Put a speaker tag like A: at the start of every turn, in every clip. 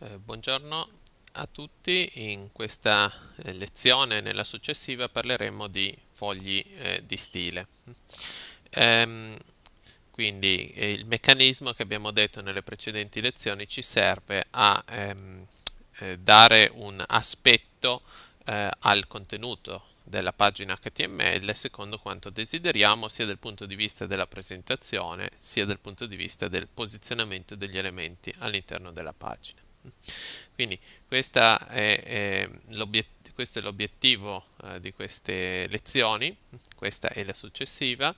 A: Eh, buongiorno a tutti, in questa eh, lezione e nella successiva parleremo di fogli eh, di stile. Ehm, quindi eh, il meccanismo che abbiamo detto nelle precedenti lezioni ci serve a ehm, eh, dare un aspetto al contenuto della pagina HTML secondo quanto desideriamo sia dal punto di vista della presentazione sia dal punto di vista del posizionamento degli elementi all'interno della pagina. Quindi è, è questo è l'obiettivo eh, di queste lezioni, questa è la successiva.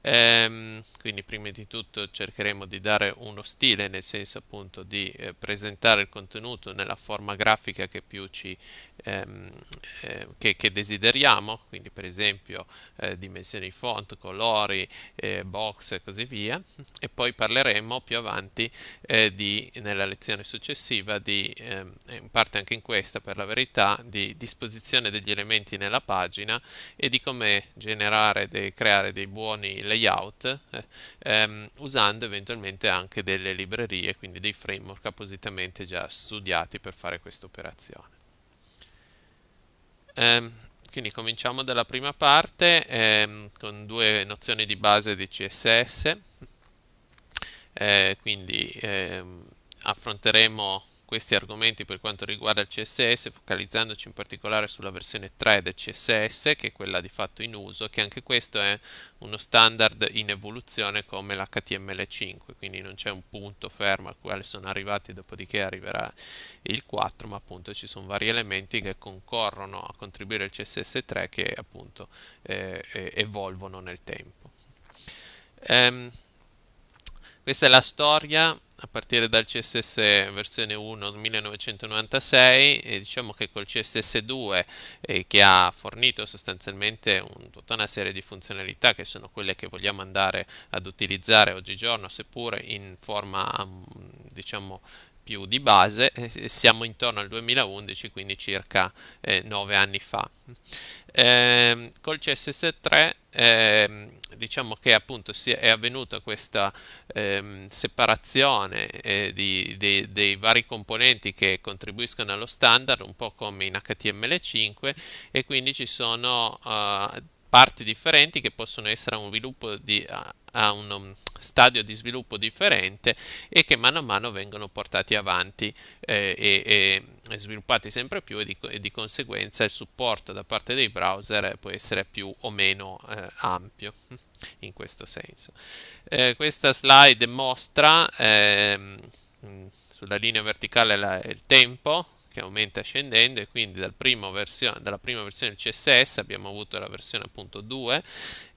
A: Ehm, quindi prima di tutto cercheremo di dare uno stile, nel senso appunto di eh, presentare il contenuto nella forma grafica che più ci ehm, eh, che, che, desideriamo, quindi per esempio eh, dimensioni font, colori, eh, box e così via, e poi parleremo più avanti eh, di, nella lezione successiva, di, ehm, eh, in parte anche in questa per la verità, di disposizione degli elementi nella pagina e di come generare e creare dei buoni layout eh, ehm, usando eventualmente anche delle librerie, quindi dei framework appositamente già studiati per fare questa operazione. Eh, quindi cominciamo dalla prima parte eh, con due nozioni di base di CSS. Eh, quindi ehm, affronteremo questi argomenti per quanto riguarda il CSS, focalizzandoci in particolare sulla versione 3 del CSS, che è quella di fatto in uso, che anche questo è uno standard in evoluzione come l'HTML5, quindi non c'è un punto fermo al quale sono arrivati, dopodiché arriverà il 4, ma appunto ci sono vari elementi che concorrono a contribuire al CSS3 che appunto eh, eh, evolvono nel tempo. Um, questa è la storia a partire dal CSS versione 1 1996 e diciamo che col CSS 2 eh, che ha fornito sostanzialmente un, tutta una serie di funzionalità che sono quelle che vogliamo andare ad utilizzare oggigiorno seppure in forma mm, diciamo più di base, eh, siamo intorno al 2011, quindi circa 9 eh, anni fa. Eh, col CSS3 eh, diciamo che appunto è avvenuta questa ehm, eh, separazione di, di, dei vari componenti che contribuiscono allo standard, un po' come in HTML5, e quindi ci sono ah, parti differenti che possono essere a un, di, a, a un um, stadio di sviluppo differente e che mano a mano vengono portati avanti eh, e, e, sviluppati sempre più e di, e di, conseguenza il supporto da parte dei browser eh, può essere più o meno eh, ampio in questo senso. Eh, questa slide mostra ehm, mm, sulla linea verticale la, il tempo che aumenta scendendo e quindi dal prima versione, dalla prima versione del CSS abbiamo avuto la versione appunto 2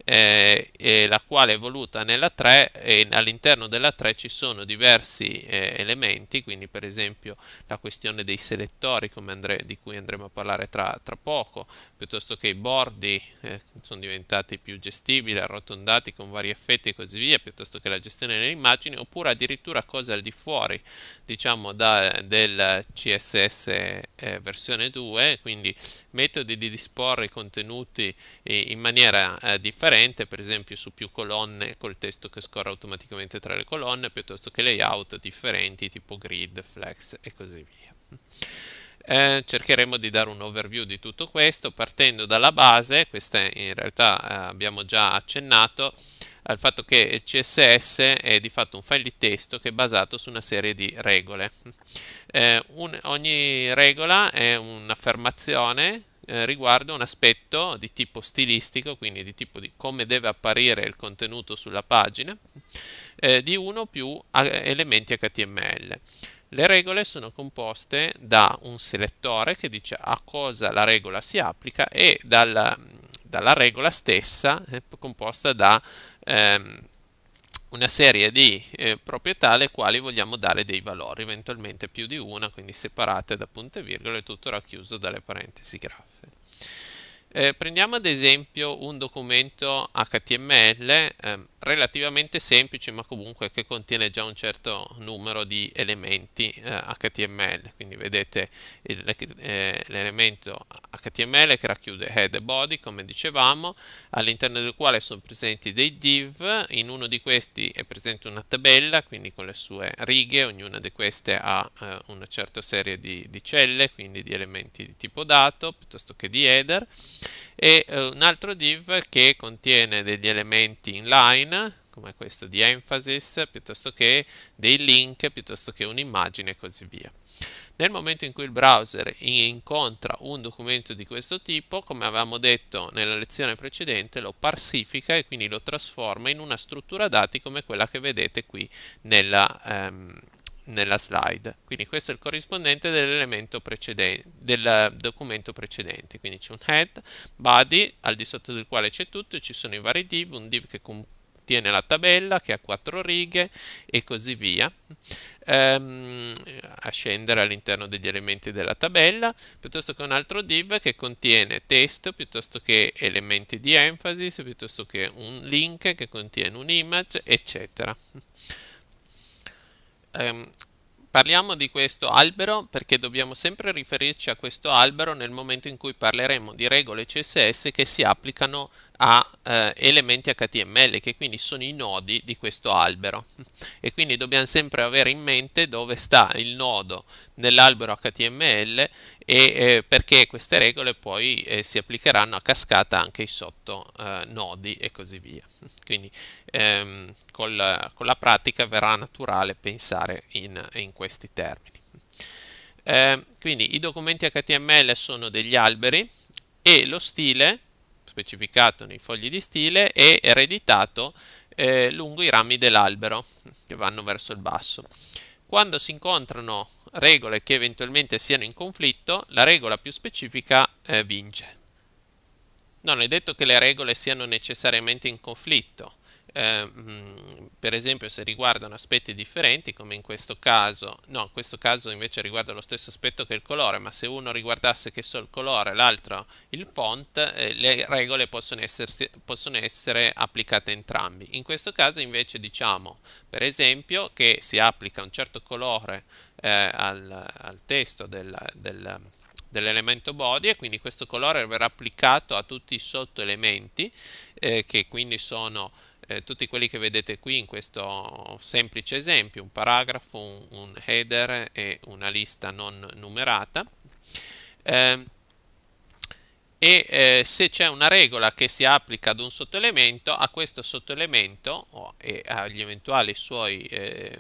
A: eh, la quale è voluta nella 3 e all'interno della 3 ci sono diversi eh, elementi, quindi per esempio la questione dei selettori andre- di cui andremo a parlare tra, tra poco, piuttosto che i bordi eh, sono diventati più gestibili, arrotondati con vari effetti e così via, piuttosto che la gestione delle immagini, oppure addirittura cose al di fuori, diciamo, da, del CSS eh, versione 2, quindi metodi di disporre i contenuti eh, in maniera eh, differente trasparente, per esempio su più colonne col testo che scorre automaticamente tra le colonne, piuttosto che layout differenti tipo grid, flex e così via. Eh, cercheremo di dare un overview di tutto questo partendo dalla base, questa in realtà eh, abbiamo già accennato, al fatto che il CSS è di fatto un file di testo che è basato su una serie di regole. Eh, un, ogni regola è un'affermazione eh, riguarda un aspetto di tipo stilistico, quindi di tipo di come deve apparire il contenuto sulla pagina, eh, di uno o più elementi HTML. Le regole sono composte da un selettore che dice a cosa la regola si applica e dalla, dalla regola stessa, eh, composta da... Ehm, una serie di eh, proprietà alle quali vogliamo dare dei valori, eventualmente più di una, quindi separate da punte e virgola e tutto racchiuso dalle parentesi graffe. Eh, prendiamo ad esempio un documento HTML, eh, relativamente semplice ma comunque che contiene già un certo numero di elementi eh, HTML quindi vedete il, eh, l'elemento HTML che racchiude head e body come dicevamo all'interno del quale sono presenti dei div in uno di questi è presente una tabella quindi con le sue righe ognuna di queste ha eh, una certa serie di, di celle quindi di elementi di tipo dato piuttosto che di header e eh, un altro div che contiene degli elementi inline come questo di emphasis piuttosto che dei link piuttosto che un'immagine e così via. Nel momento in cui il browser incontra un documento di questo tipo, come avevamo detto nella lezione precedente, lo parsifica e quindi lo trasforma in una struttura dati come quella che vedete qui nella, ehm, nella slide. Quindi questo è il corrispondente dell'elemento precedente, del documento precedente. Quindi c'è un head, body, al di sotto del quale c'è tutto, ci sono i vari div, un div che contiene la tabella, che ha quattro righe e così via, ehm, a scendere all'interno degli elementi della tabella, piuttosto che un altro div che contiene testo, piuttosto che elementi di enfasi, piuttosto che un link che contiene un'image, eccetera ehm, parliamo di questo albero perché dobbiamo sempre riferirci a questo albero nel momento in cui parleremo di regole CSS che si applicano a eh, elementi HTML che quindi sono i nodi di questo albero e quindi dobbiamo sempre avere in mente dove sta il nodo nell'albero HTML e eh, perché queste regole poi eh, si applicheranno a cascata anche ai eh, nodi e così via. Quindi ehm, col, con la pratica verrà naturale pensare in, in questi termini. Ehm, quindi i documenti HTML sono degli alberi e lo stile specificato nei fogli di stile e ereditato eh, lungo i rami dell'albero che vanno verso il basso. Quando si incontrano regole che eventualmente siano in conflitto, la regola più specifica eh, vince. Non è detto che le regole siano necessariamente in conflitto, eh, mm, per esempio se riguardano aspetti differenti come in questo caso no in questo caso invece riguarda lo stesso aspetto che il colore ma se uno riguardasse che so il colore l'altro il font eh, le regole possono, essersi, possono essere applicate entrambi in questo caso invece diciamo per esempio che si applica un certo colore eh, al, al, testo del, del dell'elemento body e quindi questo colore verrà applicato a tutti i sottoelementi eh, che quindi sono eh, tutti quelli che vedete qui in questo semplice esempio, un paragrafo, un, un header e una lista non numerata. Eh, e eh, se c'è una regola che si applica ad un sottoelemento, a questo sottoelemento oh, e agli eventuali suoi eh,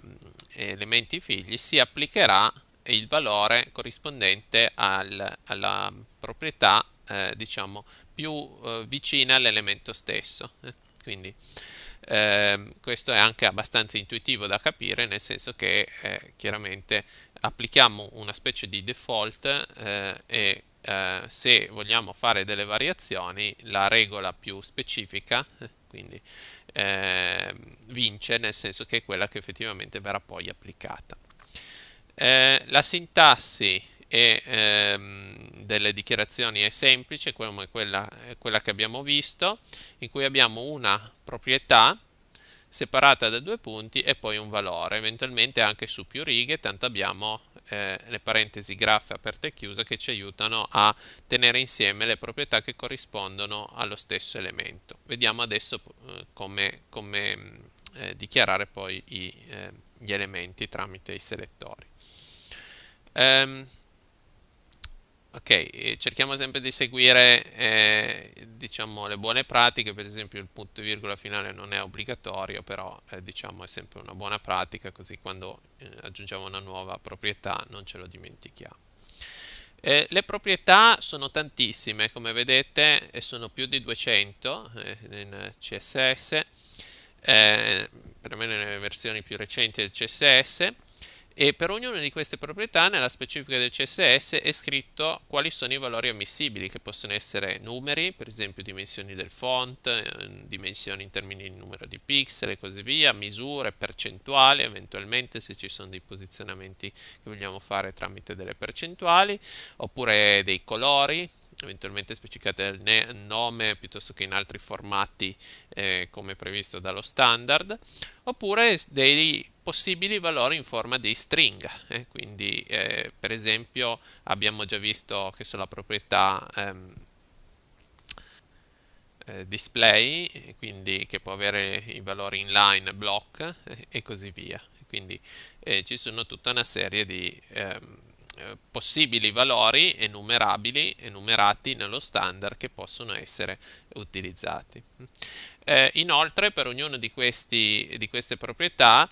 A: elementi figli si applicherà il valore corrispondente al, alla proprietà eh, diciamo più eh, vicina all'elemento stesso. Eh, quindi eh, questo è anche abbastanza intuitivo da capire, nel senso che eh, chiaramente applichiamo una specie di default eh, e eh, se vogliamo fare delle variazioni, la regola più specifica, quindi ehm, vince, nel senso che è quella che effettivamente verrà poi applicata. Eh, la sintassi e ehm, delle dichiarazioni è semplice come quella, quella che abbiamo visto in cui abbiamo una proprietà separata da due punti e poi un valore eventualmente anche su più righe tanto abbiamo eh, le parentesi graffe aperte e chiuse che ci aiutano a tenere insieme le proprietà che corrispondono allo stesso elemento vediamo adesso eh, come, come eh, dichiarare poi i, eh, gli elementi tramite i selettori um, Ok, cerchiamo sempre di seguire eh, diciamo, le buone pratiche, per esempio il punto e virgola finale non è obbligatorio, però eh, diciamo, è sempre una buona pratica, così quando eh, aggiungiamo una nuova proprietà non ce lo dimentichiamo. Eh, le proprietà sono tantissime, come vedete sono più di 200 in CSS, perlomeno nelle versioni più recenti del CSS, e per ognuna di queste proprietà nella specifica del CSS è scritto quali sono i valori ammissibili che possono essere numeri, per esempio dimensioni del font, ehm, dimensioni in termini di numero di pixel e così via, misure, percentuali, eventualmente se ci sono dei posizionamenti che vogliamo fare tramite delle percentuali, oppure dei colori, eventualmente specificate nel nome piuttosto che in altri formati eh, come previsto dallo standard, oppure dei possibili valori in forma di string. Eh? Quindi, eh, per esempio, abbiamo già visto che sulla proprietà ehm, eh, display, quindi che può avere i valori inline, block eh, e così via. Quindi eh, ci sono tutta una serie di ehm, eh, possibili valori enumerabili, enumerati nello standard che possono essere utilizzati. inoltre per ognuna di, di queste proprietà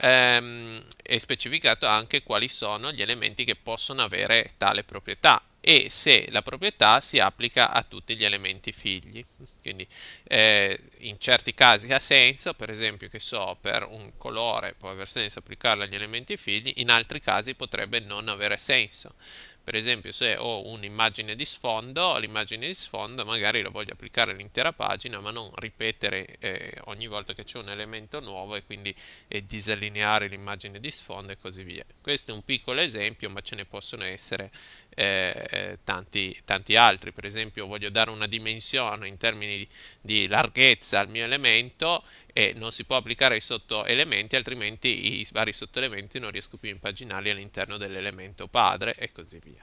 A: ehm, è specificato anche quali sono gli elementi che possono avere tale proprietà e se la proprietà si applica a tutti gli elementi figli. Quindi eh, in certi casi ha senso, per esempio che so, per un colore può aver senso applicarlo agli elementi figli, in altri casi potrebbe non avere senso per esempio se ho un'immagine di sfondo, l'immagine di sfondo magari la voglio applicare all'intera pagina ma non ripetere eh, ogni volta che c'è un elemento nuovo e quindi eh, disallineare l'immagine di sfondo e così via. Questo è un piccolo esempio ma ce ne possono essere eh, tanti, tanti altri, per esempio voglio dare una dimensione in termini di larghezza al mio elemento e non si può applicare ai sottoelementi, altrimenti i vari sottoelementi non riesco più a impaginarli all'interno dell'elemento padre e così via.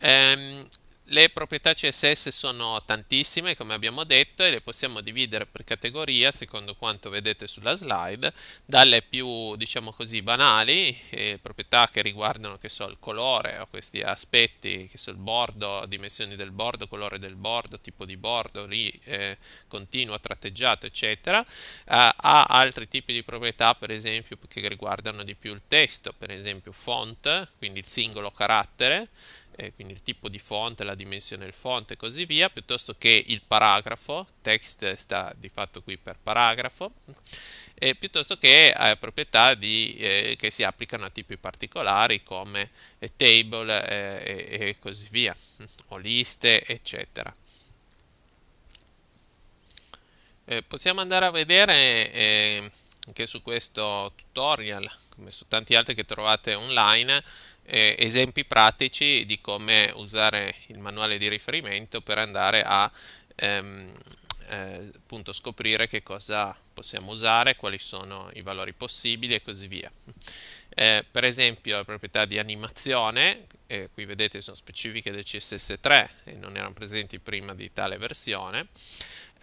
A: Ehm, le proprietà CSS sono tantissime, come abbiamo detto, e le possiamo dividere per categoria, secondo quanto vedete sulla slide, dalle più, diciamo così, banali, eh, proprietà che riguardano, che so, il colore o questi aspetti, che so, il bordo, dimensioni del bordo, colore del bordo, tipo di bordo, lì, eh, continuo, tratteggiato, eccetera, eh, a altri tipi di proprietà, per esempio, che riguardano di più il testo, per esempio font, quindi il singolo carattere, eh, quindi il tipo di fonte, la dimensione del fonte e così via, piuttosto che il paragrafo, text sta di fatto qui per paragrafo, eh, piuttosto che eh, proprietà di, eh, che si applicano a tipi particolari come eh, table eh, e, e così via, o liste, eccetera. Eh, possiamo andare a vedere eh, anche su questo tutorial, come su tanti altri che trovate online, eh, esempi pratici di come usare il manuale di riferimento per andare a ehm, eh, appunto scoprire che cosa possiamo usare, quali sono i valori possibili e così via. Eh, per esempio la proprietà di animazione, eh, qui vedete sono specifiche del CSS3 e non erano presenti prima di tale versione,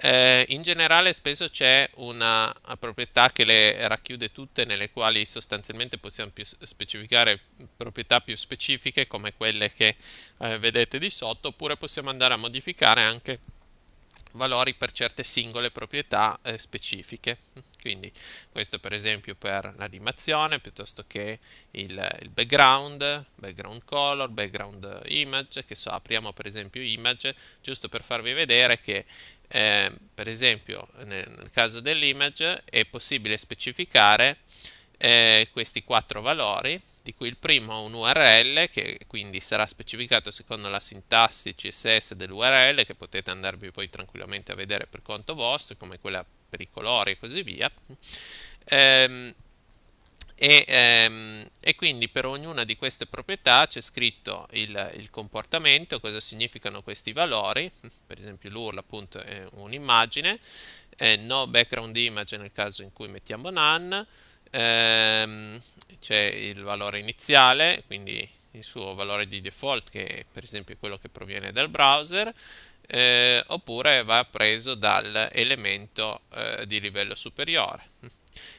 A: eh, in generale spesso c'è una proprietà che le racchiude tutte, nelle quali sostanzialmente possiamo specificare proprietà più specifiche come quelle che eh, vedete di sotto, oppure possiamo andare a modificare anche valori per certe singole proprietà eh, specifiche. Quindi questo per esempio per l'animazione piuttosto che il, il, background, background color, background image, che so, apriamo per esempio image, giusto per farvi vedere che eh, per esempio nel, nel caso dell'image è possibile specificare eh, questi quattro valori di cui il primo ha un URL che quindi sarà specificato secondo la sintassi CSS dell'URL che potete andarvi poi tranquillamente a vedere per conto vostro come quella per i colori e così via ehm, e, ehm, e, quindi per ognuna di queste proprietà c'è scritto il, il, comportamento, cosa significano questi valori, per esempio l'URL appunto è un'immagine, eh, no background image nel caso in cui mettiamo none, ehm, c'è il valore iniziale, quindi il suo valore di default che per esempio è quello che proviene dal browser, eh, oppure va preso dall'elemento eh, di livello superiore.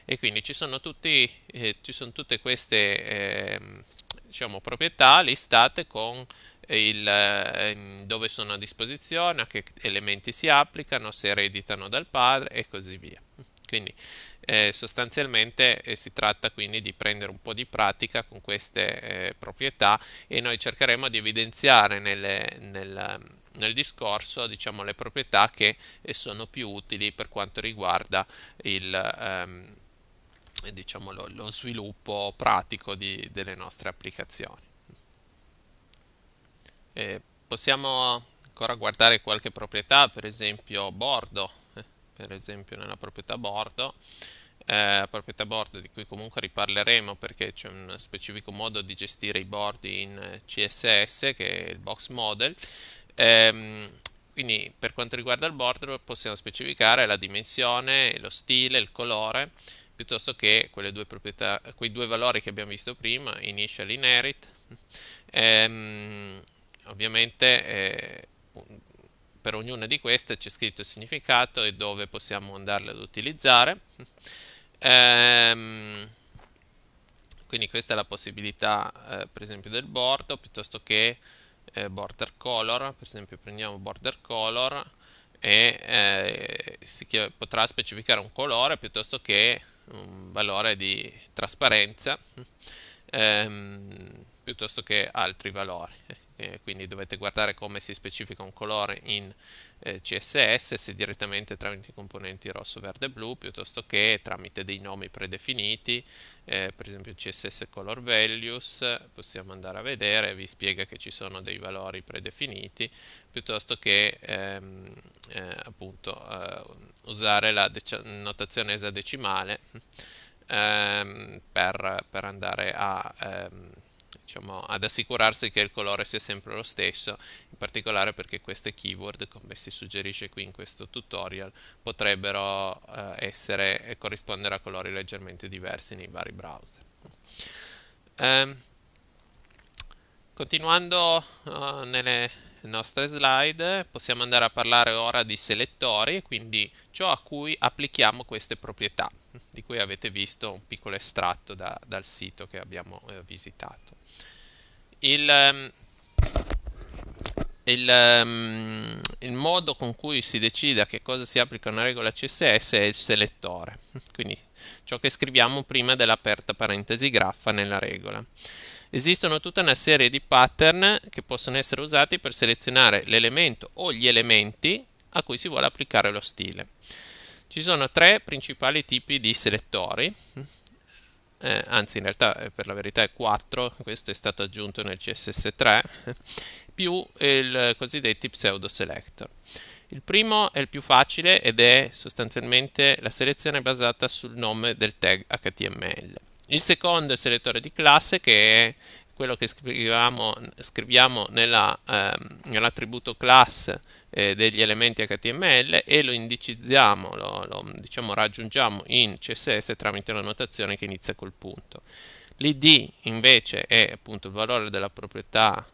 A: E quindi ci sono, tutti, eh, ci sono tutte queste ehm, diciamo, proprietà listate con il, ehm, dove sono a disposizione, a che elementi si applicano, se ereditano dal padre e così via. Quindi eh, sostanzialmente eh, si tratta quindi di prendere un po' di pratica con queste eh, proprietà e noi cercheremo di evidenziare nelle, nel, nel, discorso diciamo, le proprietà che eh, sono più utili per quanto riguarda il, ehm, diciamo, lo, lo, sviluppo pratico di, delle nostre applicazioni. Eh, possiamo ancora guardare qualche proprietà, per esempio bordo per esempio nella proprietà bordo, eh, proprietà bordo di cui comunque riparleremo perché c'è un specifico modo di gestire i bordi in eh, CSS che è il box model. Eh, quindi per quanto riguarda il border possiamo specificare la dimensione, lo stile, il colore piuttosto che due quei due valori che abbiamo visto prima, initial e inherit. Ehm, ovviamente eh, per ognuna di queste c'è scritto il significato e dove possiamo andarle ad utilizzare. Ehm, quindi questa è la possibilità eh, per esempio del bordo piuttosto che eh, border color, per esempio prendiamo border color e eh, si chiama, potrà specificare un colore piuttosto che un valore di trasparenza ehm, piuttosto che altri valori eh, quindi dovete guardare come si specifica un colore in eh, CSS, se direttamente tramite i componenti rosso, verde e blu, piuttosto che tramite dei nomi predefiniti, eh, per esempio CSS color values, possiamo andare a vedere, vi spiega che ci sono dei valori predefiniti, piuttosto che ehm, eh, appunto eh, usare la notazione esadecimale ehm, per, per, andare a... Ehm, diciamo, ad assicurarsi che il colore sia sempre lo stesso, in particolare perché queste keyword, come si suggerisce qui in questo tutorial, potrebbero eh, essere e corrispondere a colori leggermente diversi nei vari browser. Eh, continuando eh, nelle nostre slide possiamo andare a parlare ora di selettori, quindi ciò a cui applichiamo queste proprietà di cui avete visto un piccolo estratto da, dal sito che abbiamo eh, visitato. Il, ehm, il, ehm, il, modo con cui si decide a che cosa si applica una regola CSS è il selettore, quindi ciò che scriviamo prima dell'aperta parentesi graffa nella regola. Esistono tutta una serie di pattern che possono essere usati per selezionare l'elemento o gli elementi a cui si vuole applicare lo stile. Ci sono tre principali tipi di selettori, eh, anzi in realtà eh, per la verità è quattro, questo è stato aggiunto nel CSS3, più i cosiddetti pseudo selector. Il primo è il più facile ed è sostanzialmente la selezione basata sul nome del tag HTML. Il secondo è il selettore di classe che è quello che scriviamo, scriviamo nella, ehm, nell'attributo class eh, degli elementi HTML e lo indicizziamo, lo, lo diciamo, raggiungiamo in CSS tramite una notazione che inizia col punto. L'id invece è appunto il valore della proprietà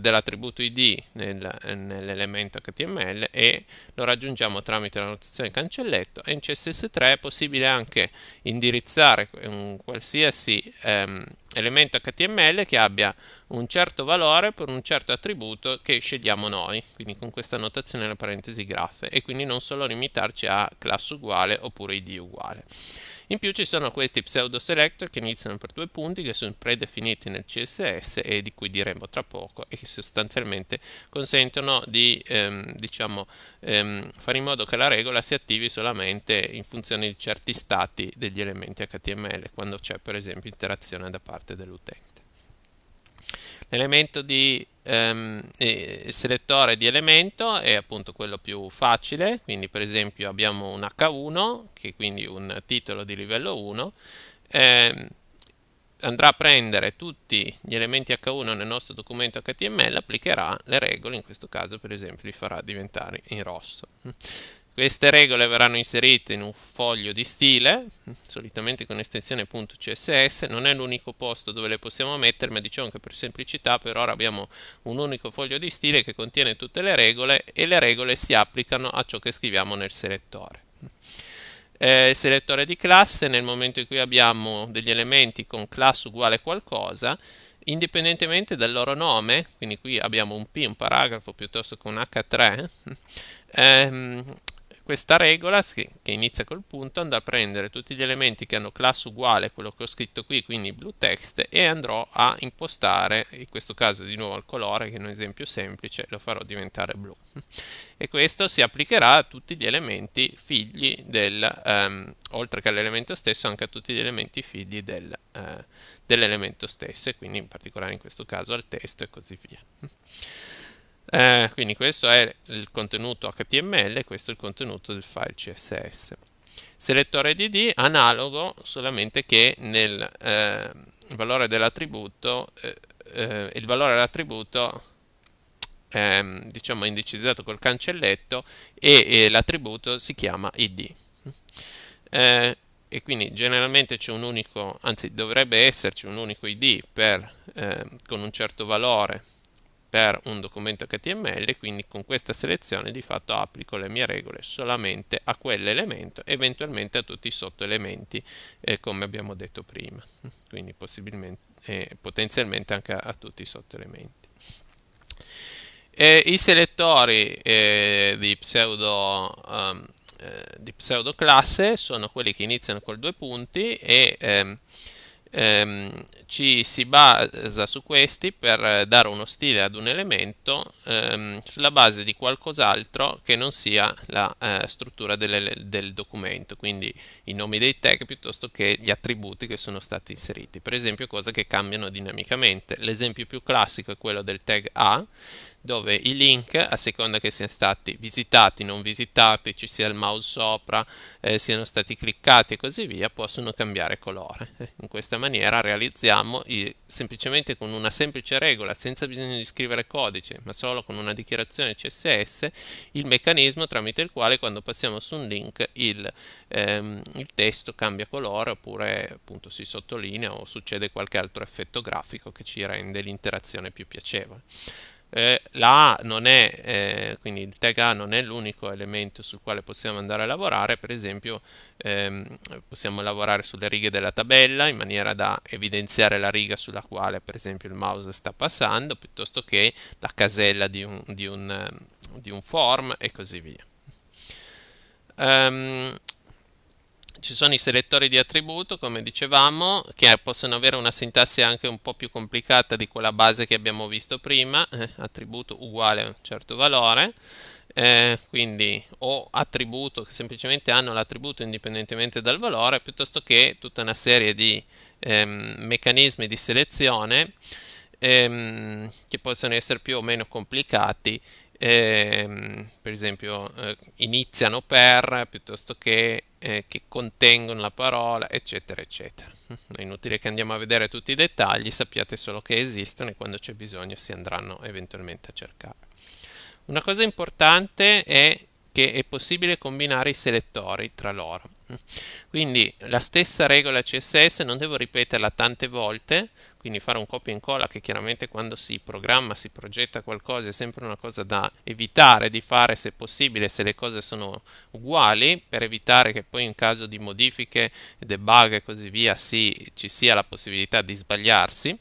A: dell'attributo id nel, nell'elemento html e lo raggiungiamo tramite la notazione cancelletto e in css3 è possibile anche indirizzare un qualsiasi ehm, elemento html che abbia un certo valore per un certo attributo che scegliamo noi quindi con questa notazione nella parentesi graffe e quindi non solo limitarci a classe uguale oppure id uguale in più ci sono questi pseudo selector che iniziano per due punti, che sono predefiniti nel CSS e di cui diremo tra poco e che sostanzialmente consentono di ehm, diciamo, ehm, fare in modo che la regola si attivi solamente in funzione di certi stati degli elementi HTML, quando c'è per esempio interazione da parte dell'utente. L'elemento di ehm, il selettore di elemento è appunto quello più facile, quindi per esempio abbiamo un H1, che è quindi un titolo di livello 1, ehm, andrà a prendere tutti gli elementi H1 nel nostro documento HTML, applicherà le regole, in questo caso per esempio li farà diventare in rosso. Queste regole verranno inserite in un foglio di stile, solitamente con estensione .css, non è l'unico posto dove le possiamo mettere, ma diciamo che per semplicità per ora abbiamo un unico foglio di stile che contiene tutte le regole e le regole si applicano a ciò che scriviamo nel selettore. Eh, selettore di classe, nel momento in cui abbiamo degli elementi con class uguale qualcosa, indipendentemente dal loro nome, quindi qui abbiamo un P, un paragrafo piuttosto che un H3, ehm, questa regola che, inizia col punto andrà a prendere tutti gli elementi che hanno classe uguale a quello che ho scritto qui, quindi blu text, e andrò a impostare, in questo caso di nuovo il colore, che è un esempio semplice, lo farò diventare blu. E questo si applicherà a tutti gli elementi figli del, um, oltre che all'elemento stesso, anche a tutti gli elementi figli del, uh, dell'elemento stesso, e quindi in particolare in questo caso al testo e così via. Eh, quindi questo è il contenuto HTML, e questo è il contenuto del file CSS. Selettore DD analogo, solamente che nel eh, valore dell'attributo, eh, eh, il valore dell'attributo ehm, diciamo indicizzato col cancelletto e, e l'attributo si chiama id. Eh, e quindi generalmente c'è un unico, anzi dovrebbe esserci un unico id per, eh, con un certo valore per un documento HTML, quindi con questa selezione di fatto applico le mie regole solamente a quell'elemento, eventualmente a tutti i sottoelementi, eh, come abbiamo detto prima, quindi eh, potenzialmente anche a, a tutti i sottoelementi. I selettori eh, di pseudo... Um, di pseudo classe sono quelli che iniziano con due punti e ehm, ehm, ci si basa su questi per dare uno stile ad un elemento ehm, sulla base di qualcos'altro che non sia la eh, struttura del, del documento, quindi i nomi dei tag piuttosto che gli attributi che sono stati inseriti, per esempio cose che cambiano dinamicamente. L'esempio più classico è quello del tag A, dove i link, a seconda che siano stati visitati, non visitati, ci sia il mouse sopra, eh, siano stati cliccati e così via, possono cambiare colore. Eh, in questa maniera realizziamo i, semplicemente con una semplice regola, senza bisogno di scrivere codice, ma solo con una dichiarazione CSS, il meccanismo tramite il quale quando passiamo su un link il, ehm, il testo cambia colore oppure appunto si sottolinea o succede qualche altro effetto grafico che ci rende l'interazione più piacevole eh, la A non è, eh, quindi il tag A non è l'unico elemento sul quale possiamo andare a lavorare, per esempio ehm, possiamo lavorare sulle righe della tabella in maniera da evidenziare la riga sulla quale per esempio il mouse sta passando, piuttosto che la casella di un, di un, ehm, di un form e così via. Um, ci sono i selettori di attributo, come dicevamo, che possono avere una sintassi anche un po' più complicata di quella base che abbiamo visto prima, eh, attributo uguale a un certo valore, eh, quindi o attributo che semplicemente hanno l'attributo indipendentemente dal valore, piuttosto che tutta una serie di ehm, meccanismi di selezione ehm, che possono essere più o meno complicati eh, per esempio eh, iniziano per piuttosto che eh, che contengono la parola eccetera eccetera è inutile che andiamo a vedere tutti i dettagli sappiate solo che esistono e quando c'è bisogno si andranno eventualmente a cercare una cosa importante è che è possibile combinare i selettori tra loro quindi la stessa regola CSS non devo ripeterla tante volte quindi fare un copia e incolla che chiaramente quando si programma, si progetta qualcosa è sempre una cosa da evitare di fare se possibile, se le cose sono uguali, per evitare che poi in caso di modifiche, debug e così via si, ci sia la possibilità di sbagliarsi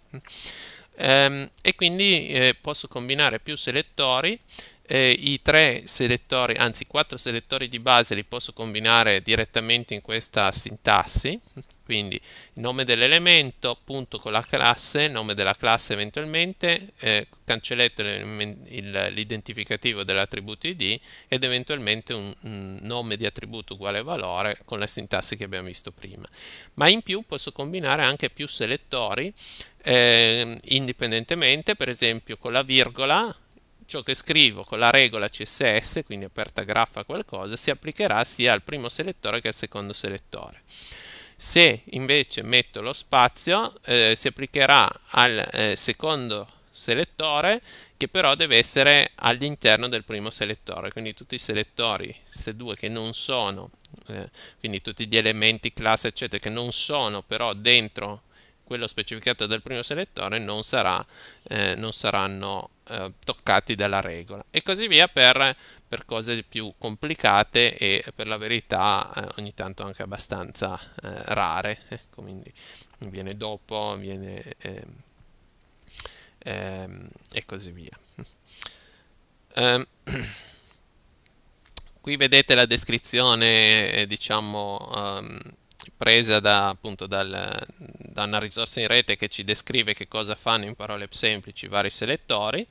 A: ehm, e quindi eh, posso combinare più selettori eh, i tre selettori, anzi quattro selettori di base li posso combinare direttamente in questa sintassi, quindi nome dell'elemento, punto con la classe, nome della classe eventualmente, eh, cancelletto l'identificativo dell'attributo id ed eventualmente un, un, nome di attributo uguale valore con la sintassi che abbiamo visto prima. Ma in più posso combinare anche più selettori eh, indipendentemente, per esempio con la virgola ciò che scrivo con la regola CSS, quindi aperta graffa qualcosa, si applicherà sia al primo selettore che al secondo selettore. Se invece metto lo spazio, eh, si applicherà al eh, secondo selettore che però deve essere all'interno del primo selettore, quindi tutti i selettori S2 che non sono, eh, quindi tutti gli elementi classe eccetera che non sono però dentro quello specificato dal primo selettore non, sarà, eh, non saranno eh, toccati dalla regola e così via per, per, cose più complicate e per la verità eh, ogni tanto anche abbastanza eh, rare ecco, quindi viene dopo viene ehm, ehm e così via ehm, qui vedete la descrizione eh, diciamo um, presa da, appunto dal, da una risorsa in rete che ci descrive che cosa fanno in parole semplici i vari selettori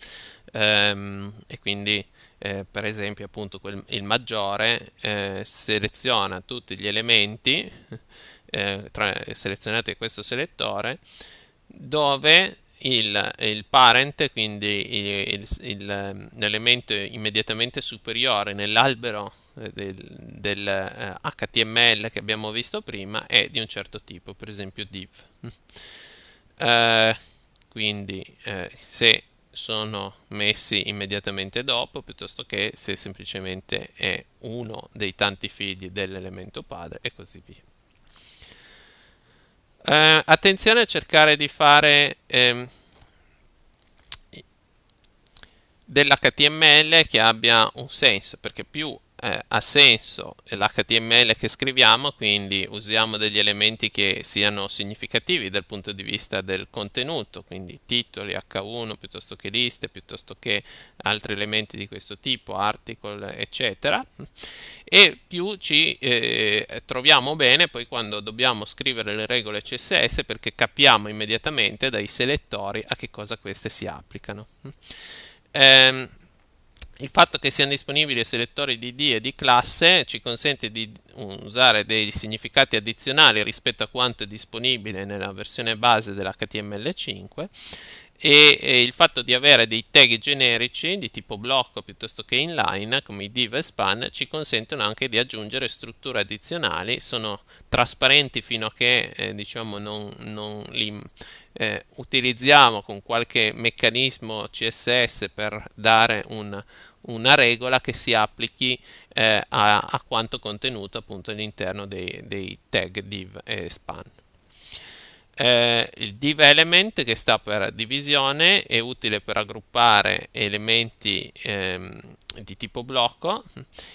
A: ehm, e quindi eh, per esempio appunto quel, il maggiore eh, seleziona tutti gli elementi eh, tra, selezionati questo selettore dove il, il parent, quindi l'elemento immediatamente superiore nell'albero eh, del, del uh, eh, HTML che abbiamo visto prima, è di un certo tipo, per esempio div. Uh, quindi uh, se sono messi immediatamente dopo piuttosto che se semplicemente è uno dei tanti figli dell'elemento padre e così via. Eh, attenzione a cercare di fare ehm, dell'HTML che abbia un senso, perché più eh, ha senso l'HTML che scriviamo, quindi usiamo degli elementi che siano significativi dal punto di vista del contenuto, quindi titoli H1 piuttosto che liste, piuttosto che altri elementi di questo tipo, article, eccetera. E più ci eh, troviamo bene poi quando dobbiamo scrivere le regole CSS perché capiamo immediatamente dai selettori a che cosa queste si applicano. Ehm, il fatto che siano disponibili selettori di D e di classe ci consente di usare dei significati addizionali rispetto a quanto è disponibile nella versione base dell'HTML5 e, il fatto di avere dei tag generici di tipo blocco piuttosto che inline come i div e span ci consentono anche di aggiungere strutture addizionali sono trasparenti fino a che eh, diciamo non, non li eh, utilizziamo con qualche meccanismo CSS per dare un, una regola che si applichi eh, a, a, quanto contenuto appunto all'interno dei, dei, tag div e span. Eh, il div element che sta per divisione è utile per aggruppare elementi ehm, di tipo blocco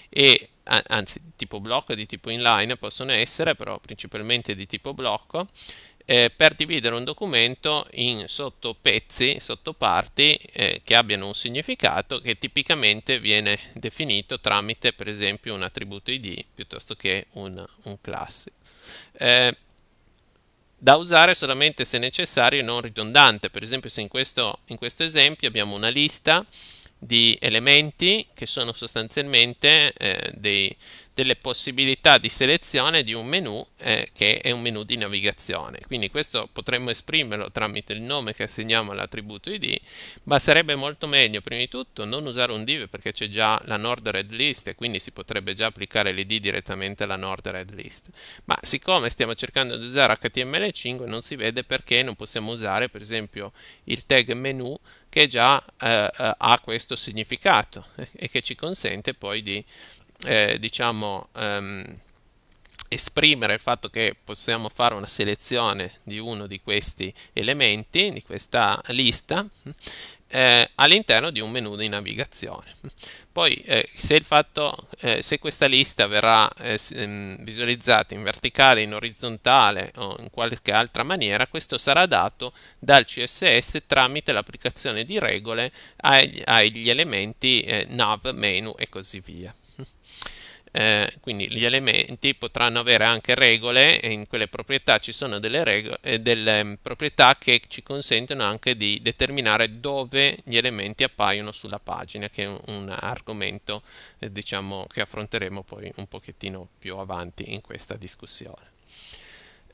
A: e anzi di tipo blocco e di tipo inline possono essere però principalmente di tipo blocco eh, per dividere un documento in sottopezzi, sottoparti eh, che abbiano un significato che tipicamente viene definito tramite per esempio un attributo id piuttosto che un, un classe. Eh, da usare solamente se necessario e non ridondante, per esempio se in questo, in questo esempio abbiamo una lista di elementi che sono sostanzialmente eh, dei, delle possibilità di selezione di un menu eh, che è un menu di navigazione. Quindi questo potremmo esprimerlo tramite il nome che assegniamo all'attributo id, ma sarebbe molto meglio prima di tutto non usare un div perché c'è già la Nord Red list e quindi si potrebbe già applicare l'id direttamente alla Nord Red list. Ma siccome stiamo cercando di usare HTML5 non si vede perché non possiamo usare per esempio il tag menu che già eh, eh ha questo significato e che ci consente poi di eh, diciamo, ehm, esprimere il fatto che possiamo fare una selezione di uno di questi elementi, di questa lista, eh, all'interno di un menu di navigazione. Poi eh, se, fatto, eh, se, questa lista verrà eh, ehm, visualizzata in verticale, in orizzontale o in qualche altra maniera, questo sarà dato dal CSS tramite l'applicazione di regole agli, agli elementi eh, nav, menu e così via. Eh, quindi gli elementi potranno avere anche regole e in quelle proprietà ci sono delle, regole, delle mm, proprietà che ci consentono anche di determinare dove gli elementi appaiono sulla pagina, che è un, un argomento eh, diciamo, che affronteremo poi un pochettino più avanti in questa discussione.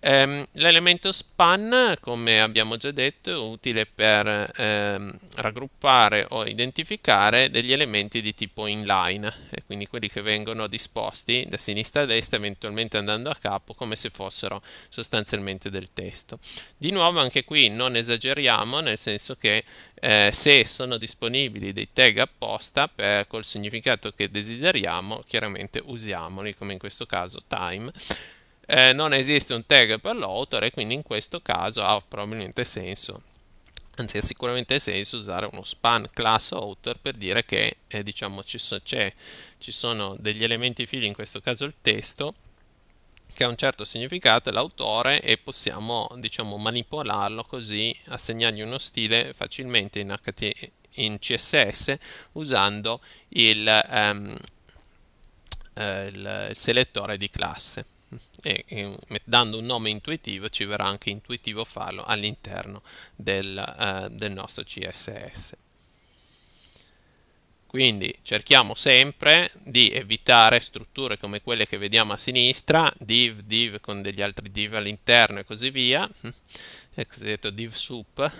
A: Um, l'elemento span, come abbiamo già detto, è utile per um, raggruppare o identificare degli elementi di tipo inline, e quindi quelli che vengono disposti da sinistra a destra, eventualmente andando a capo, come se fossero sostanzialmente del testo. Di nuovo, anche qui non esageriamo, nel senso che eh, se sono disponibili dei tag apposta per, col significato che desideriamo, chiaramente usiamoli, come in questo caso time eh, non esiste un tag per l'author e quindi in questo caso ha probabilmente senso anzi ha sicuramente senso usare uno span class author per dire che eh, diciamo, ci, so, ci, sono degli elementi fili, in questo caso il testo, che ha un certo significato, l'autore, e possiamo diciamo, manipolarlo così, assegnargli uno stile facilmente in, HT, in CSS usando il, um, eh, il selettore di classe e, e, dando un nome intuitivo ci verrà anche intuitivo farlo all'interno del, eh, del nostro CSS. Quindi cerchiamo sempre di evitare strutture come quelle che vediamo a sinistra, div, div con degli altri div all'interno e così via, il cosiddetto div sup,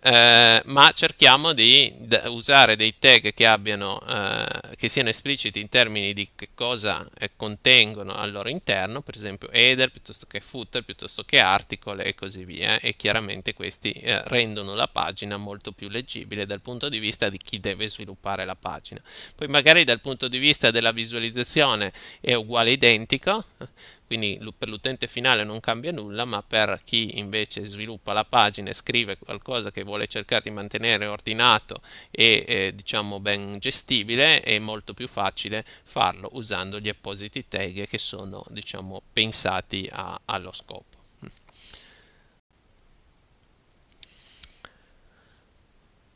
A: eh, ma cerchiamo di d- usare dei tag che, abbiano, eh, che siano espliciti in termini di che cosa eh, contengono al loro interno, per esempio header piuttosto che footer, piuttosto che article e così via, e chiaramente questi eh, rendono la pagina molto più leggibile dal punto di vista di chi deve sviluppare la pagina. Poi magari dal punto di vista della visualizzazione è uguale identico, quindi per l'utente finale non cambia nulla ma per chi invece sviluppa la pagina e scrive qualcosa che vuole cercare di mantenere ordinato e eh, diciamo ben gestibile è molto più facile farlo usando gli appositi tag che sono diciamo pensati a, allo scopo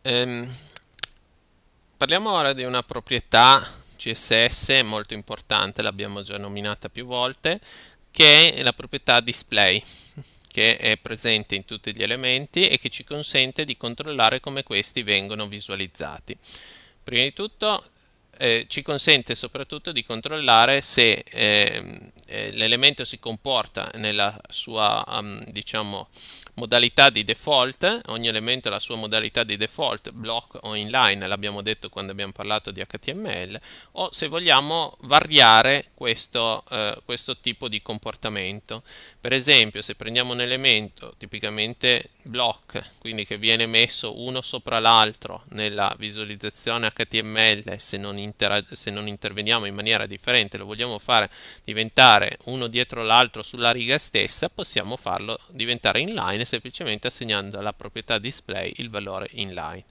A: ehm, parliamo ora di una proprietà CSS è molto importante, l'abbiamo già nominata più volte, che è la proprietà display che è presente in tutti gli elementi e che ci consente di controllare come questi vengono visualizzati. Prima di tutto eh, ci consente soprattutto di controllare se ehm, eh, l'elemento si comporta nella sua um, diciamo, modalità di default, ogni elemento ha la sua modalità di default, block o inline, l'abbiamo detto quando abbiamo parlato di HTML, o se vogliamo variare questo, eh, questo tipo di comportamento. Per esempio, se prendiamo un elemento, tipicamente block, quindi che viene messo uno sopra l'altro nella visualizzazione HTML, se non, se non interveniamo in maniera differente, lo vogliamo fare diventare uno dietro l'altro sulla riga stessa, possiamo farlo diventare inline viene semplicemente assegnando alla proprietà display il valore inline.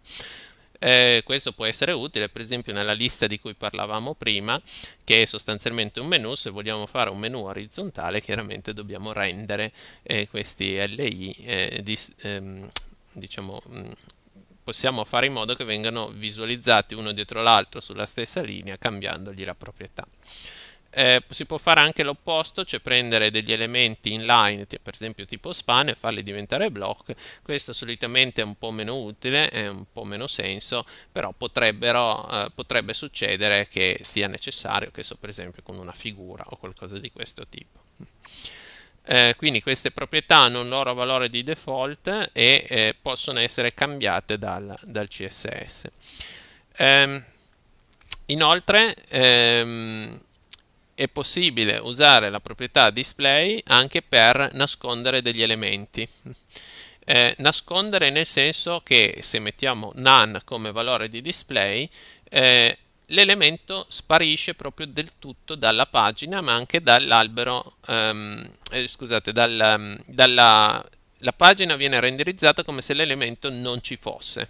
A: Eh, questo può essere utile per esempio nella lista di cui parlavamo prima che è sostanzialmente un menu, se vogliamo fare un menu orizzontale chiaramente dobbiamo rendere eh, questi LI, eh, dis, ehm, diciamo, mm, possiamo fare in modo che vengano visualizzati uno dietro l'altro sulla stessa linea cambiandogli la proprietà eh, si può fare anche l'opposto, cioè prendere degli elementi inline, per esempio tipo span, e farli diventare block. Questo solitamente è un po' meno utile, è un po' meno senso, però eh, potrebbe succedere che sia necessario che so per esempio con una figura o qualcosa di questo tipo. Eh, quindi queste proprietà hanno un loro valore di default e eh, possono essere cambiate dal, dal CSS. Ehm, inoltre, ehm, è possibile usare la proprietà display anche per nascondere degli elementi. Eh, nascondere nel senso che se mettiamo none come valore di display, eh, l'elemento sparisce proprio del tutto dalla pagina, ma anche dall'albero, ehm, eh, scusate, dal, ehm, dalla, la pagina viene renderizzata come se l'elemento non ci fosse.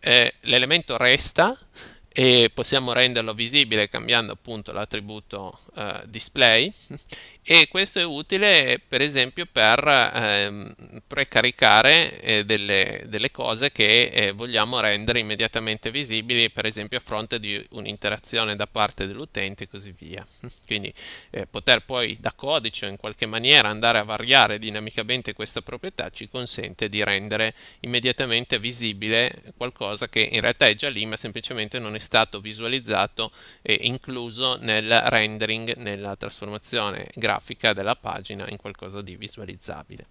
A: Eh, l'elemento resta, e possiamo renderlo visibile cambiando appunto l'attributo eh, display e questo è utile per esempio per ehm, precaricare eh, delle, delle, cose che eh, vogliamo rendere immediatamente visibili per esempio a fronte di un'interazione da parte dell'utente e così via quindi eh, poter poi da codice o in qualche maniera andare a variare dinamicamente questa proprietà ci consente di rendere immediatamente visibile qualcosa che in realtà è già lì ma semplicemente non è stato visualizzato e incluso nel rendering, nella trasformazione grafica della pagina in qualcosa di visualizzabile.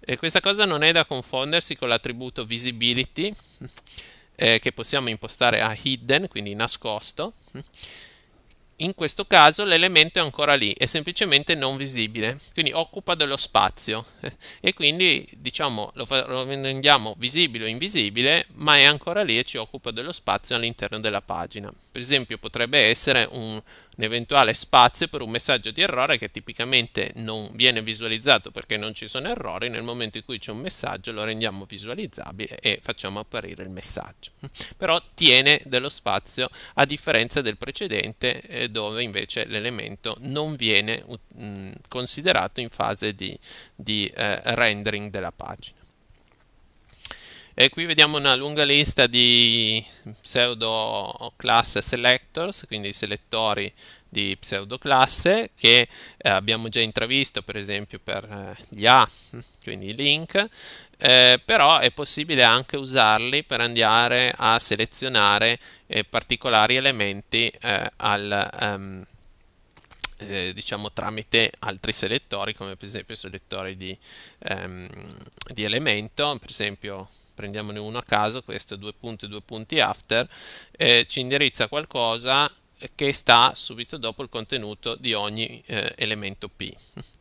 A: E questa cosa non è da confondersi con l'attributo visibility eh, che possiamo impostare a hidden, quindi nascosto, in questo caso l'elemento è ancora lì, è semplicemente non visibile, quindi occupa dello spazio e quindi diciamo lo, lo rendiamo visibile o invisibile, ma è ancora lì e ci occupa dello spazio all'interno della pagina. Per esempio potrebbe essere un un eventuale spazio per un messaggio di errore che tipicamente non viene visualizzato perché non ci sono errori, nel momento in cui c'è un messaggio lo rendiamo visualizzabile e facciamo apparire il messaggio. Però tiene dello spazio a differenza del precedente eh, dove invece l'elemento non viene uh, considerato in fase di, di eh, rendering della pagina. E qui vediamo una lunga lista di pseudo class selectors, quindi selettori di pseudo classe che eh, abbiamo già intravisto per esempio per eh, gli A, quindi i link, eh, però è possibile anche usarli per andare a selezionare eh, particolari elementi eh, al, um, diciamo tramite altri selettori come per esempio selettori di, um, di elemento, per esempio prendiamone uno a caso, questo due punti, due punti after, eh, ci indirizza qualcosa che sta subito dopo il contenuto di ogni eh, elemento P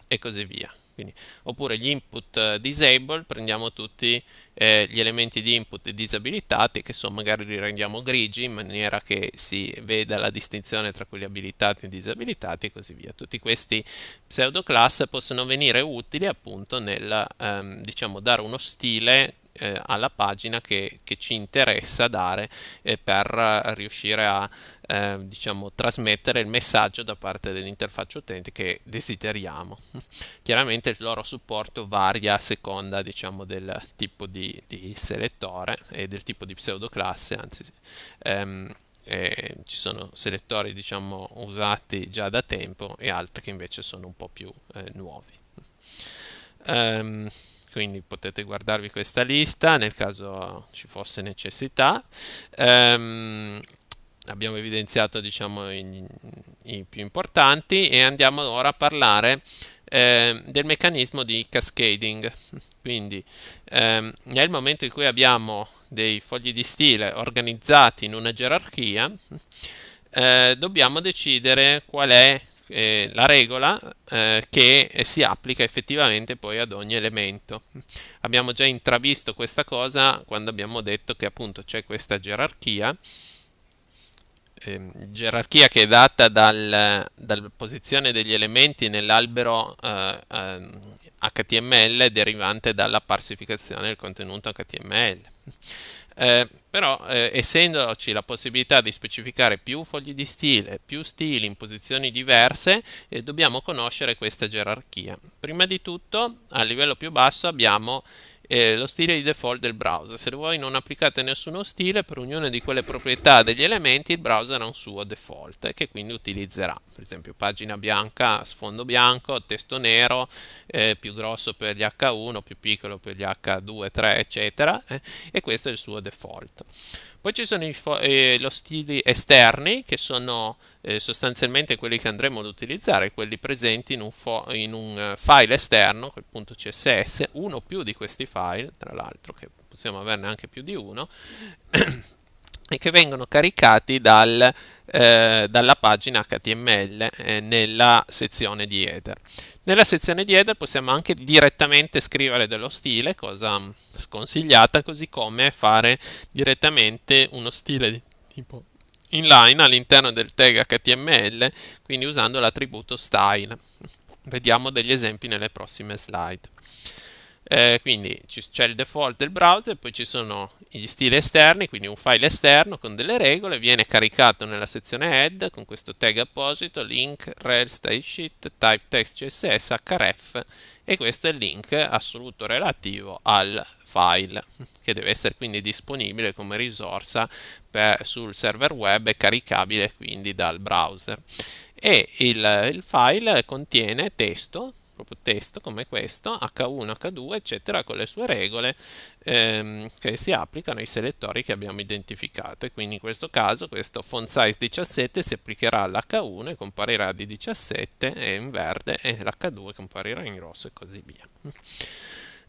A: e così via. Quindi, oppure gli input eh, disable, prendiamo tutti eh, gli elementi di input disabilitati che sono magari li rendiamo grigi in maniera che si veda la distinzione tra quelli abilitati e disabilitati e così via. Tutti questi pseudo class possono venire utili appunto nel ehm, diciamo dare uno stile eh, alla pagina che, che, ci interessa dare eh, per eh, riuscire a eh, diciamo, trasmettere il messaggio da parte dell'interfaccia utente che desideriamo. Chiaramente il loro supporto varia a seconda diciamo, del tipo di, di, selettore e del tipo di pseudoclasse, anzi ehm, eh, ci sono selettori diciamo, usati già da tempo e altri che invece sono un po' più eh, nuovi. Um, quindi potete guardarvi questa lista nel caso ci fosse necessità. Um, abbiamo evidenziato diciamo, i, i, più importanti e andiamo ora a parlare eh, del meccanismo di cascading. Quindi ehm, nel momento in cui abbiamo dei fogli di stile organizzati in una gerarchia, eh, dobbiamo decidere qual è eh, la regola eh, che eh, si applica effettivamente poi ad ogni elemento. Abbiamo già intravisto questa cosa quando abbiamo detto che appunto c'è questa gerarchia, eh, gerarchia che è data dal, dalla posizione degli elementi nell'albero HTML eh, ehm, derivante dalla parsificazione del contenuto HTML. Eh, però eh, essendoci la possibilità di specificare più fogli di stile, più stili in posizioni diverse, eh, dobbiamo conoscere questa gerarchia. Prima di tutto, a livello più basso abbiamo eh, lo stile di default del browser. Se voi non applicate nessuno stile, per ognuna di quelle proprietà degli elementi il browser ha un suo default che quindi utilizzerà. Per esempio pagina bianca, sfondo bianco, testo nero, eh, più grosso per gli H1, più piccolo per gli H2, 3, eccetera. Eh, e questo è il suo default. Poi ci sono i fo- eh, lo stili esterni, che sono eh, sostanzialmente quelli che andremo ad utilizzare, quelli presenti in un, fo- in un eh, file esterno, quel punto CSS, uno o più di questi file, tra l'altro, che possiamo averne anche più di uno. e che vengono caricati dal, eh, dalla pagina HTML eh, nella sezione di header. Nella sezione di header possiamo anche direttamente scrivere dello stile, cosa sconsigliata, così come fare direttamente uno stile di tipo inline all'interno del tag HTML, quindi usando l'attributo style. Vediamo degli esempi nelle prossime slide. Eh, quindi c'è il default del browser, poi ci sono gli stili esterni, quindi un file esterno con delle regole, viene caricato nella sezione head con questo tag apposito, link, rel, style sheet, type text css, href e questo è il link assoluto relativo al file che deve essere quindi disponibile come risorsa per, sul server web e caricabile quindi dal browser. E il, il file contiene testo proprio testo come questo, H1, H2, eccetera, con le sue regole ehm, che si applicano ai selettori che abbiamo identificato. E quindi in questo caso questo font size 17 si applicherà all'H1 e comparirà di 17 e in verde e l'H2 comparirà in rosso e così via.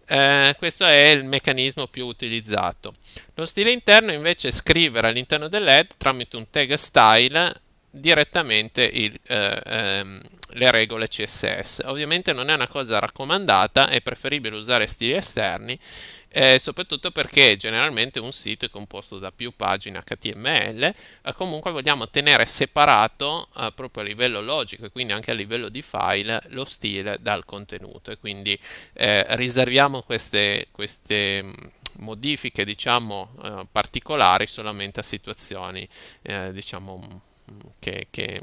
A: Eh, questo è il meccanismo più utilizzato. Lo stile interno invece è scrivere all'interno dell'head tramite un tag style direttamente il, eh, ehm, le regole CSS. Ovviamente non è una cosa raccomandata, è preferibile usare stili esterni, eh, soprattutto perché generalmente un sito è composto da più pagine HTML, eh, comunque vogliamo tenere separato eh, proprio a livello logico e quindi anche a livello di file lo stile dal contenuto e quindi eh, riserviamo queste, queste mm, modifiche diciamo eh, particolari solamente a situazioni diciamo che, che,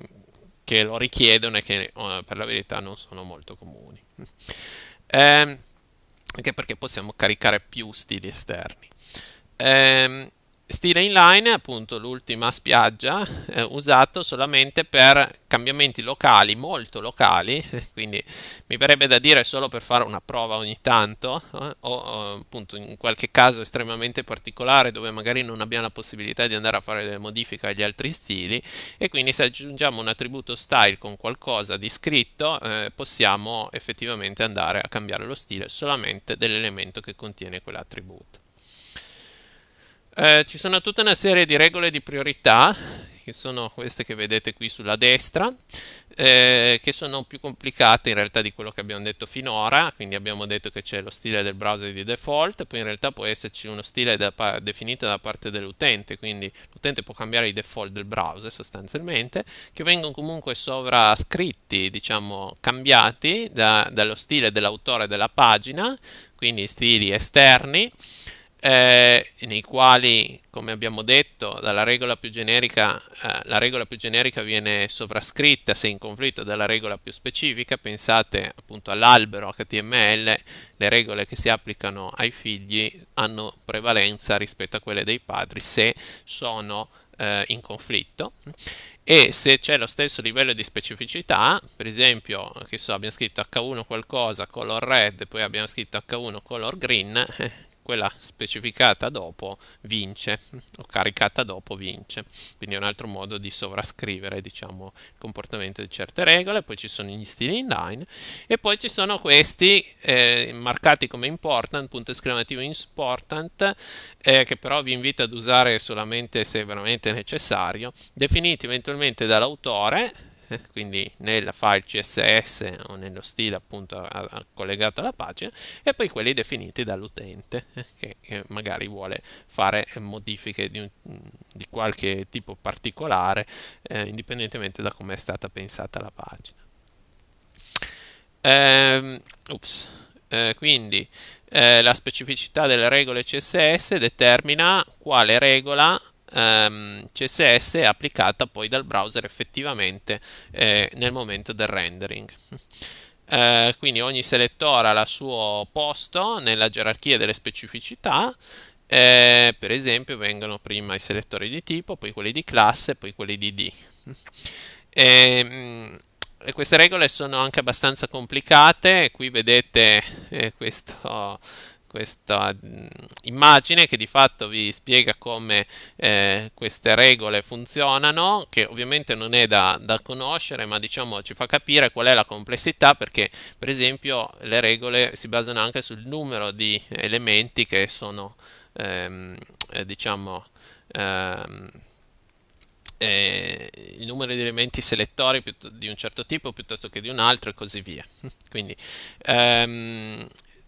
A: che, lo richiedono e che oh, per la verità non sono molto comuni. Eh, anche perché possiamo caricare più stili esterni. Eh, Stile inline, appunto l'ultima spiaggia, eh, usato solamente per cambiamenti locali, molto locali, quindi mi verrebbe da dire solo per fare una prova ogni tanto, eh, o eh, appunto in qualche caso estremamente particolare dove magari non abbiamo la possibilità di andare a fare delle modifiche agli altri stili, e quindi se aggiungiamo un attributo style con qualcosa di scritto, eh, possiamo effettivamente andare a cambiare lo stile solamente dell'elemento che contiene quell'attributo. Eh, ci sono tutta una serie di regole di priorità che sono queste che vedete qui sulla destra, eh, che sono più complicate in realtà di quello che abbiamo detto finora, quindi abbiamo detto che c'è lo stile del browser di default, poi in realtà può esserci uno stile da definito da parte dell'utente, quindi l'utente può cambiare i default del browser sostanzialmente, che vengono comunque sovrascritti, diciamo cambiati da dallo stile dell'autore della pagina, quindi stili esterni, eh, nei quali, come abbiamo detto, dalla regola più generica, eh, la regola più generica viene sovrascritta se in conflitto dalla regola più specifica. Pensate appunto all'albero HTML, le regole che si applicano ai figli hanno prevalenza rispetto a quelle dei padri se sono eh, in conflitto e se c'è lo stesso livello di specificità, per esempio, che so, abbiamo scritto H1 qualcosa color red, poi abbiamo scritto H1 color green, eh, quella specificata dopo vince o caricata dopo vince quindi è un altro modo di sovrascrivere diciamo il comportamento di certe regole poi ci sono gli stili inline e poi ci sono questi eh, marcati come important punto esclamativo important eh, che però vi invito ad usare solamente se veramente necessario definiti eventualmente dall'autore quindi nel file CSS o nello stile appunto a, a, collegato alla pagina, e poi quelli definiti dall'utente eh, che, che, magari vuole fare modifiche di, un, di qualche tipo particolare, eh, indipendentemente da come è stata pensata la pagina. Ehm, ups. Eh, quindi eh, la specificità delle regole CSS determina quale regola ehm, CSS è applicata poi dal browser effettivamente eh, nel momento del rendering. Eh, quindi ogni selettore ha il suo posto nella gerarchia delle specificità eh, per esempio vengono prima i selettori di tipo, poi quelli di classe, poi quelli di D. E, ehm, e queste regole sono anche abbastanza complicate, qui vedete eh, questo questa mm, immagine che di fatto vi spiega come eh, queste regole funzionano, che ovviamente non è da, da, conoscere, ma diciamo ci fa capire qual è la complessità, perché per esempio le regole si basano anche sul numero di elementi che sono, ehm, eh, diciamo, ehm, eh, il numero di elementi selettori di un certo tipo piuttosto che di un altro e così via. Quindi ehm,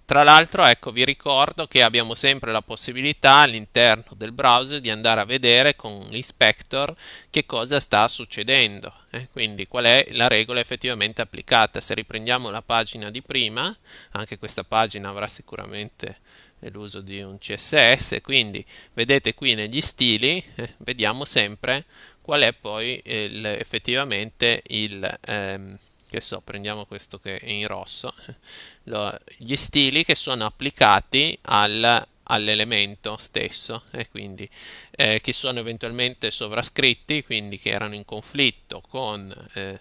A: tra l'altro, ecco, vi ricordo che abbiamo sempre la possibilità all'interno del browser di andare a vedere con l'inspector che cosa sta succedendo, eh? quindi qual è la regola effettivamente applicata. Se riprendiamo la pagina di prima, anche questa pagina avrà sicuramente l'uso di un CSS, quindi vedete qui negli stili, eh, vediamo sempre qual è poi il, effettivamente il... Ehm, che so, prendiamo questo che è in rosso, gli stili che sono applicati al, all'elemento stesso e eh, quindi eh, che sono eventualmente sovrascritti, quindi che erano in conflitto con, eh,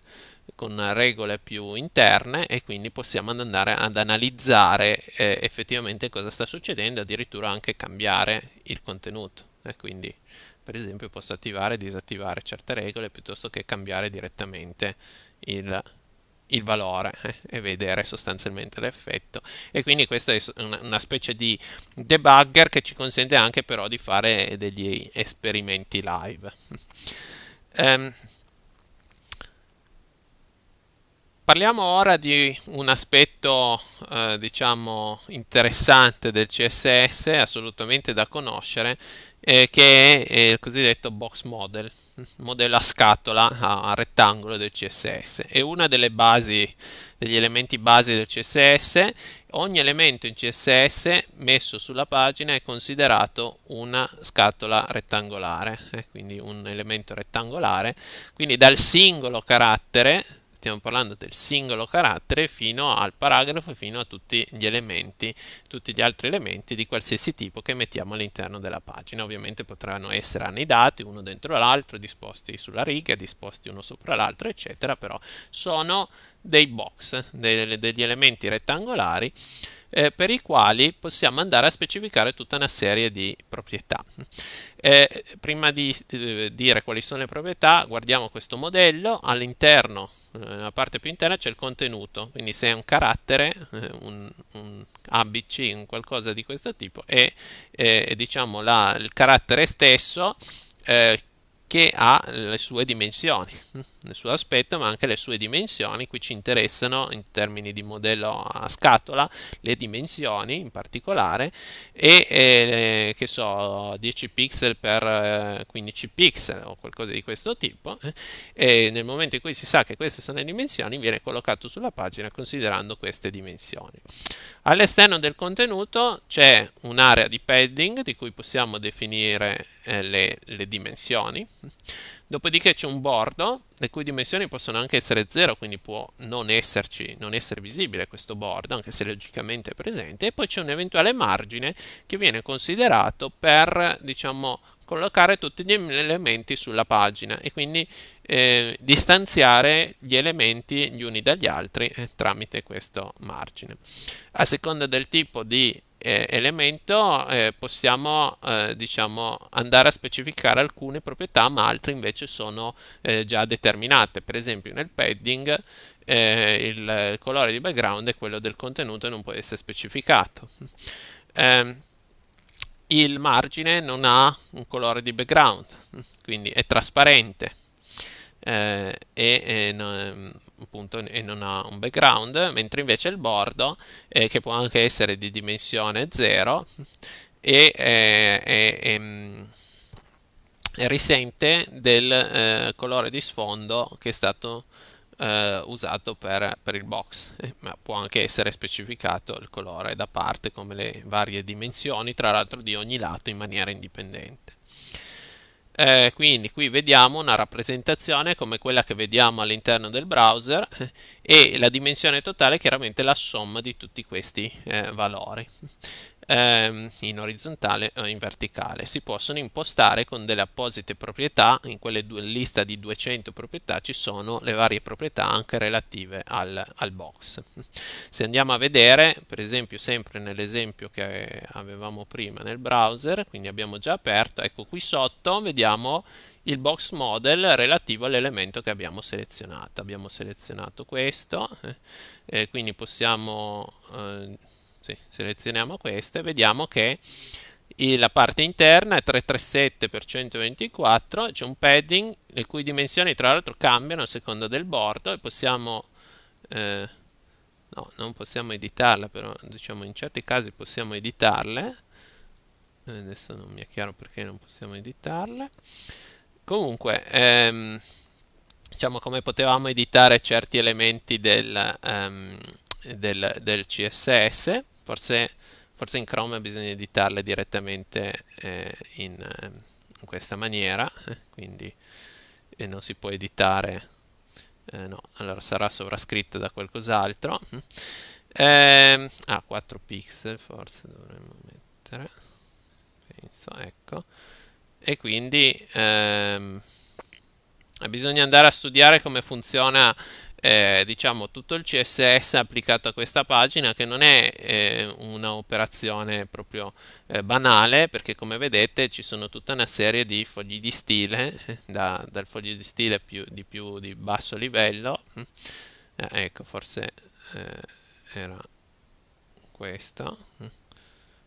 A: con regole più interne e quindi possiamo andare ad analizzare eh, effettivamente cosa sta succedendo, addirittura anche cambiare il contenuto. E eh, quindi per esempio posso attivare e disattivare certe regole piuttosto che cambiare direttamente il il valore e vedere sostanzialmente l'effetto e quindi questa è una, una, specie di debugger che ci consente anche però di fare degli esperimenti live um, Parliamo ora di un aspetto eh, diciamo interessante del CSS assolutamente da conoscere eh, che è eh, il cosiddetto box model, modello a scatola a, rettangolo del CSS. È una delle basi, degli elementi base del CSS. Ogni elemento in CSS messo sulla pagina è considerato una scatola rettangolare, eh, quindi un elemento rettangolare. Quindi dal singolo carattere stiamo parlando del singolo carattere fino al paragrafo, fino a tutti gli elementi, tutti gli altri elementi di qualsiasi tipo che mettiamo all'interno della pagina. Ovviamente potranno essere annidati uno dentro l'altro, disposti sulla riga, disposti uno sopra l'altro, eccetera, però sono dei box, dei, degli elementi rettangolari eh, per i quali possiamo andare a specificare tutta una serie di proprietà. Eh, prima di eh, dire quali sono le proprietà, guardiamo questo modello, all'interno, nella eh, parte più interna c'è il contenuto, quindi se è un carattere, eh, un, un, ABC, un qualcosa di questo tipo, e eh, diciamo la, il carattere stesso che ha le sue dimensioni, il suo aspetto, ma anche le sue dimensioni. Qui ci interessano in termini di modello a scatola le dimensioni in particolare e eh, che so 10 pixel per 15 eh, pixel o qualcosa di questo tipo. Eh. E nel momento in cui si sa che queste sono le dimensioni, viene collocato sulla pagina considerando queste dimensioni. All'esterno del contenuto c'è un'area di padding di cui possiamo definire eh, le, le, dimensioni. Dopodiché c'è un bordo, le cui dimensioni possono anche essere zero, quindi può non esserci, non essere visibile questo bordo, anche se logicamente è presente. E poi c'è un eventuale margine che viene considerato per, diciamo, collocare tutti gli elementi sulla pagina e quindi eh, distanziare gli elementi gli uni dagli altri eh, tramite questo margine. A seconda del tipo di eh, elemento eh, possiamo eh, diciamo andare a specificare alcune proprietà ma altre invece sono eh, già determinate per esempio nel padding il, eh, il, colore di background è quello del contenuto e non può essere specificato ehm, il margine non ha un colore di background quindi è trasparente eh, e, e, non, appunto, e, non, ha un background, mentre invece il bordo, eh, che può anche essere di dimensione 0, e, eh, ehm, risente del eh, colore di sfondo che è stato eh, usato per, per, il box, eh, ma può anche essere specificato il colore da parte come le varie dimensioni, tra l'altro di ogni lato in maniera indipendente. Eh, quindi qui vediamo una rappresentazione come quella che vediamo all'interno del browser e la dimensione totale è chiaramente la somma di tutti questi eh, valori ehm, in orizzontale o in verticale. Si possono impostare con delle apposite proprietà, in quella lista di 200 proprietà ci sono le varie proprietà anche relative al, al box. Se andiamo a vedere, per esempio sempre nell'esempio che avevamo prima nel browser, quindi abbiamo già aperto, ecco qui sotto vediamo il box model relativo all'elemento che abbiamo selezionato. Abbiamo selezionato questo, eh, quindi possiamo eh, sì, selezioniamo queste, vediamo che la parte interna è 337 x 124, c'è un padding le cui dimensioni tra l'altro cambiano a seconda del bordo e possiamo, eh, no, non possiamo editarle, però diciamo in certi casi possiamo editarle, eh, adesso non mi è chiaro perché non possiamo editarle, comunque ehm, diciamo come potevamo editare certi elementi del, ehm, del, del CSS Forse, forse in Chrome bisogna editarle direttamente eh, in, ehm, in, questa maniera, eh, quindi eh, non si può editare, eh, no, allora sarà sovrascritta da qualcos'altro. Eh, ah, 4 pixel forse dovremmo mettere, penso, ecco. E quindi ehm, bisogna andare a studiare come funziona eh, diciamo tutto il CSS applicato a questa pagina che non è eh, un'operazione proprio eh, banale perché come vedete ci sono tutta una serie di fogli di stile da, dal foglio di stile più, di più di basso livello eh, ecco forse eh, era questo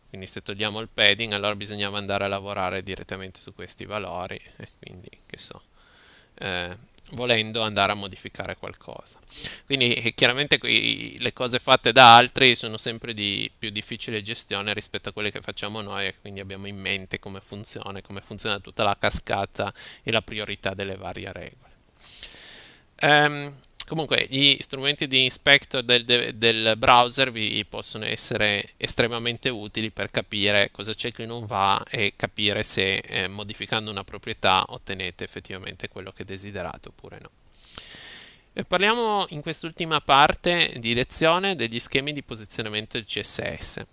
A: quindi se togliamo il padding allora bisognava andare a lavorare direttamente su questi valori e eh, quindi che so eh, volendo andare a modificare qualcosa. Quindi eh, chiaramente qui le cose fatte da altri sono sempre di più difficile gestione rispetto a quelle che facciamo noi e quindi abbiamo in mente come funziona, come funziona tutta la cascata e la priorità delle varie regole. Um, Comunque gli strumenti di inspector del, del, browser vi possono essere estremamente utili per capire cosa c'è che non va e capire se eh, modificando una proprietà ottenete effettivamente quello che desiderate oppure no. E eh, parliamo in quest'ultima parte di lezione degli schemi di posizionamento del CSS. E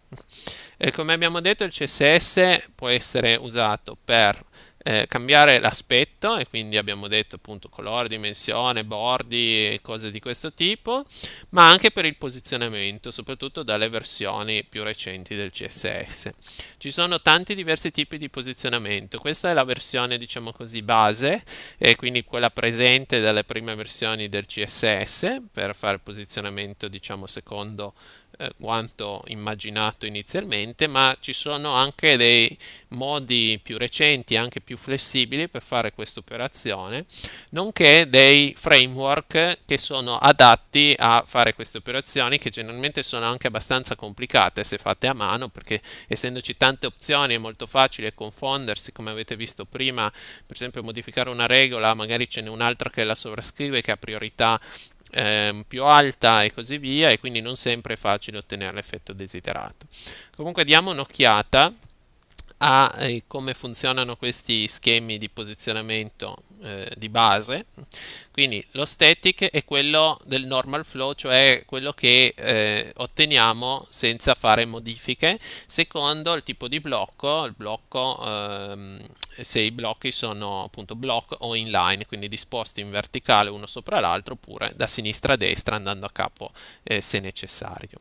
A: eh, come abbiamo detto il CSS può essere usato per eh, cambiare l'aspetto e quindi abbiamo detto appunto colore, dimensione, bordi e cose di questo tipo, ma anche per il posizionamento, soprattutto dalle versioni più recenti del CSS. Ci sono tanti diversi tipi di posizionamento, questa è la versione diciamo così base e quindi quella presente dalle prime versioni del CSS per fare posizionamento diciamo secondo eh, quanto immaginato inizialmente, ma ci sono anche dei modi più recenti, anche più flessibili per fare questa operazione, nonché dei framework che sono adatti a fare queste operazioni che generalmente sono anche abbastanza complicate se fatte a mano, perché essendoci tante opzioni è molto facile confondersi, come avete visto prima, per esempio modificare una regola, magari ce n'è un'altra che la sovrascrive che ha priorità ehm, più alta e così via e quindi non sempre è facile ottenere l'effetto desiderato. Comunque diamo un'occhiata a eh, come funzionano questi schemi di posizionamento eh, di base quindi lo static è quello del normal flow, cioè quello che eh, otteniamo senza fare modifiche, secondo il tipo di blocco, blocco ehm, se i blocchi sono appunto block o inline, quindi disposti in verticale uno sopra l'altro oppure da sinistra a destra andando a capo eh, se necessario.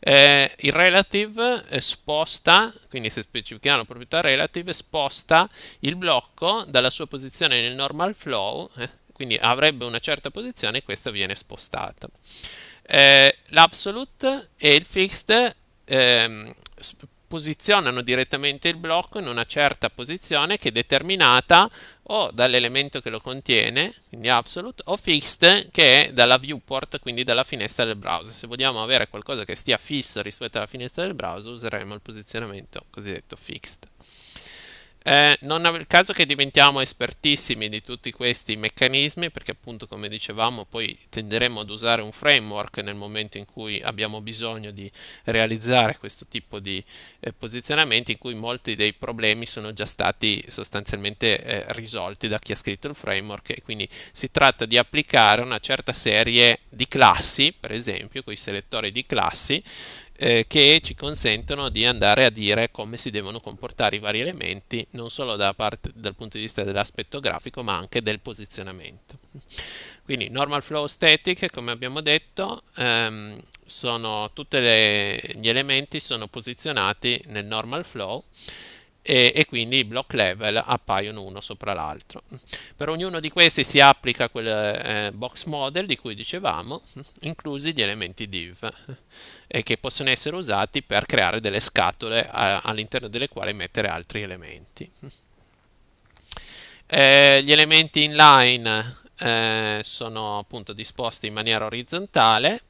A: Eh, il relative eh, sposta, quindi se specifichiamo la proprietà relative, sposta il blocco dalla sua posizione nel normal flow eh, quindi avrebbe una certa posizione e questa viene spostata. Eh, l'absolute e il fixed ehm, posizionano direttamente il blocco in una certa posizione che è determinata o dall'elemento che lo contiene, quindi absolute, o fixed che è dalla viewport, quindi dalla finestra del browser. Se vogliamo avere qualcosa che stia fisso rispetto alla finestra del browser useremo il posizionamento cosiddetto fixed. Eh, non è il caso che diventiamo espertissimi di tutti questi meccanismi, perché appunto come dicevamo poi tenderemo ad usare un framework nel momento in cui abbiamo bisogno di realizzare questo tipo di eh, posizionamenti in cui molti dei problemi sono già stati sostanzialmente eh, risolti da chi ha scritto il framework e quindi si tratta di applicare una certa serie di classi, per esempio, con i selettori di classi eh, che ci consentono di andare a dire come si devono comportare i vari elementi, non solo da parte, dal punto di vista dell'aspetto grafico, ma anche del posizionamento. Quindi normal flow static, come abbiamo detto, ehm, sono tutti gli elementi sono posizionati nel normal flow e, e, quindi i block level appaiono uno sopra l'altro. Per ognuno di questi si applica quel eh, box model di cui dicevamo, inclusi gli elementi div eh, che possono essere usati per creare delle scatole a, eh, all'interno delle quali mettere altri elementi. Eh, gli elementi inline eh, sono appunto disposti in maniera orizzontale,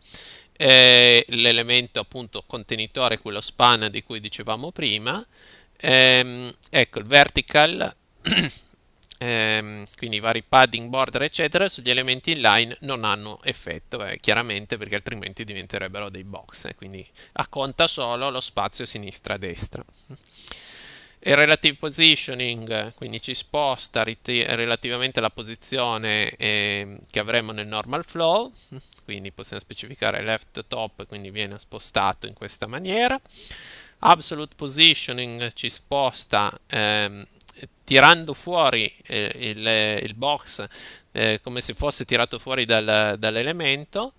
A: eh, l'elemento appunto contenitore è quello span di cui dicevamo prima, ehm, ecco il vertical ehm, quindi vari padding, border eccetera, sugli elementi inline non hanno effetto, eh, chiaramente perché altrimenti diventerebbero dei box, eh, quindi conta solo lo spazio sinistra-destra. E relative positioning, quindi ci sposta relativamente alla posizione eh, che avremo nel normal flow, quindi possiamo specificare left top, quindi viene spostato in questa maniera. Absolute positioning ci sposta ehm, tirando fuori eh, il, il, box eh, come se fosse tirato fuori dal, dall'elemento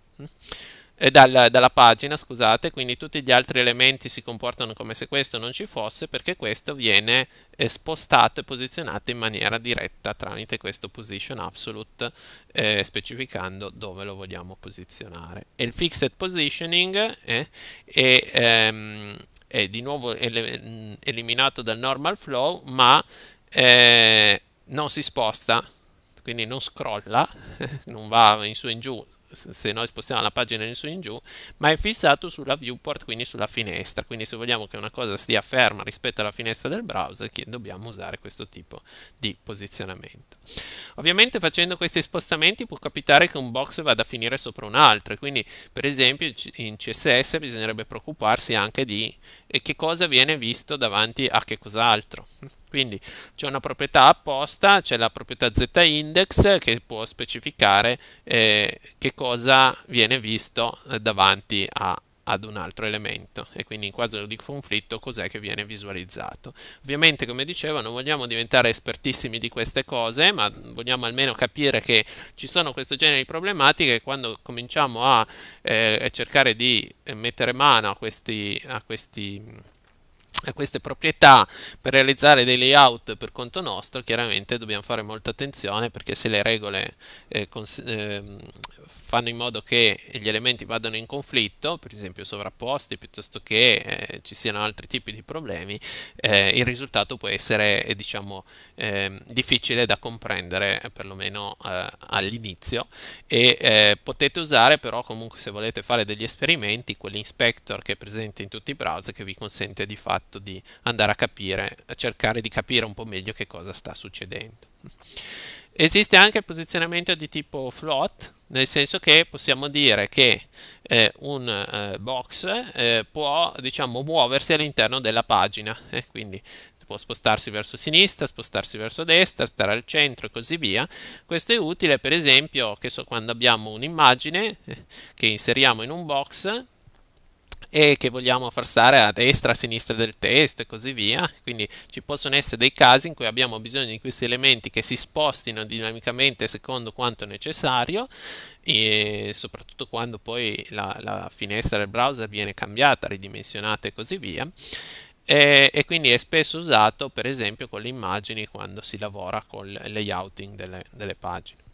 A: eh, dal, dalla pagina scusate quindi tutti gli altri elementi si comportano come se questo non ci fosse perché questo viene eh, spostato e posizionato in maniera diretta tramite questo position absolute eh, specificando dove lo vogliamo posizionare e il fixed positioning è, eh, è ehm, è di nuovo ele- eliminato dal normal flow, ma eh, non si sposta, quindi non scrolla, non va in su e in giù se noi spostiamo la pagina in su e in giù, ma è fissato sulla viewport, quindi sulla finestra. Quindi se vogliamo che una cosa stia ferma rispetto alla finestra del browser, dobbiamo usare questo tipo di posizionamento. Ovviamente facendo questi spostamenti può capitare che un box vada a finire sopra un altro, quindi per esempio in CSS bisognerebbe preoccuparsi anche di e che cosa viene visto davanti a che cos'altro. Quindi c'è una proprietà apposta, c'è la proprietà z-index che può specificare eh, che cosa viene visto eh, davanti a ad un altro elemento e quindi in caso di conflitto cos'è che viene visualizzato. Ovviamente come dicevo non vogliamo diventare espertissimi di queste cose ma vogliamo almeno capire che ci sono questo genere di problematiche e quando cominciamo a eh, cercare di eh, mettere mano a questi, a questi queste proprietà per realizzare dei layout per conto nostro chiaramente dobbiamo fare molta attenzione perché se le regole eh, eh, fanno in modo che gli elementi vadano in conflitto per esempio sovrapposti piuttosto che eh, ci siano altri tipi di problemi eh, il risultato può essere eh, diciamo ehm, difficile da comprendere eh, perlomeno all'inizio e potete usare però comunque se volete fare degli esperimenti quell'inspector che è presente in tutti i browser che vi consente di fatto fatto di andare a capire, a cercare di capire un po' meglio che cosa sta succedendo. Esiste anche posizionamento di tipo float, nel senso che possiamo dire che eh, un eh, box eh, può diciamo, muoversi all'interno della pagina, eh, quindi può spostarsi verso sinistra, spostarsi verso destra, stare al centro e così via. Questo è utile per esempio so, quando abbiamo un'immagine eh, che inseriamo in un box e che vogliamo far stare a destra, a sinistra del testo e così via. Quindi ci possono essere dei casi in cui abbiamo bisogno di questi elementi che si spostino dinamicamente secondo quanto necessario e soprattutto quando poi la, la finestra del browser viene cambiata, ridimensionata e così via. E, e, quindi è spesso usato per esempio con le immagini quando si lavora con il layouting delle, delle pagine.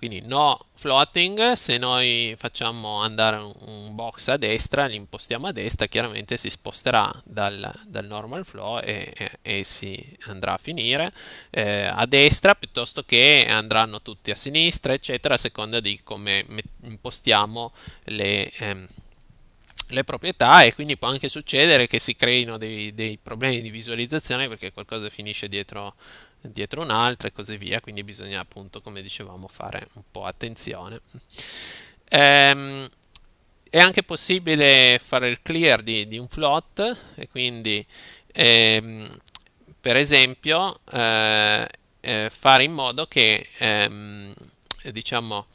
A: Quindi no floating, se noi facciamo andare un box a destra, li impostiamo a destra, chiaramente si sposterà dal, dal normal flow e, e, e, si andrà a finire eh, a destra piuttosto che andranno tutti a sinistra, eccetera, a seconda di come impostiamo le... Ehm, le proprietà e quindi può anche succedere che si creino dei, dei problemi di visualizzazione perché qualcosa finisce dietro dietro un'altra e così via, quindi bisogna appunto, come dicevamo, fare un po' attenzione. Ehm, è anche possibile fare il clear di, di un float e quindi ehm, per esempio eh, eh, fare in modo che ehm, diciamo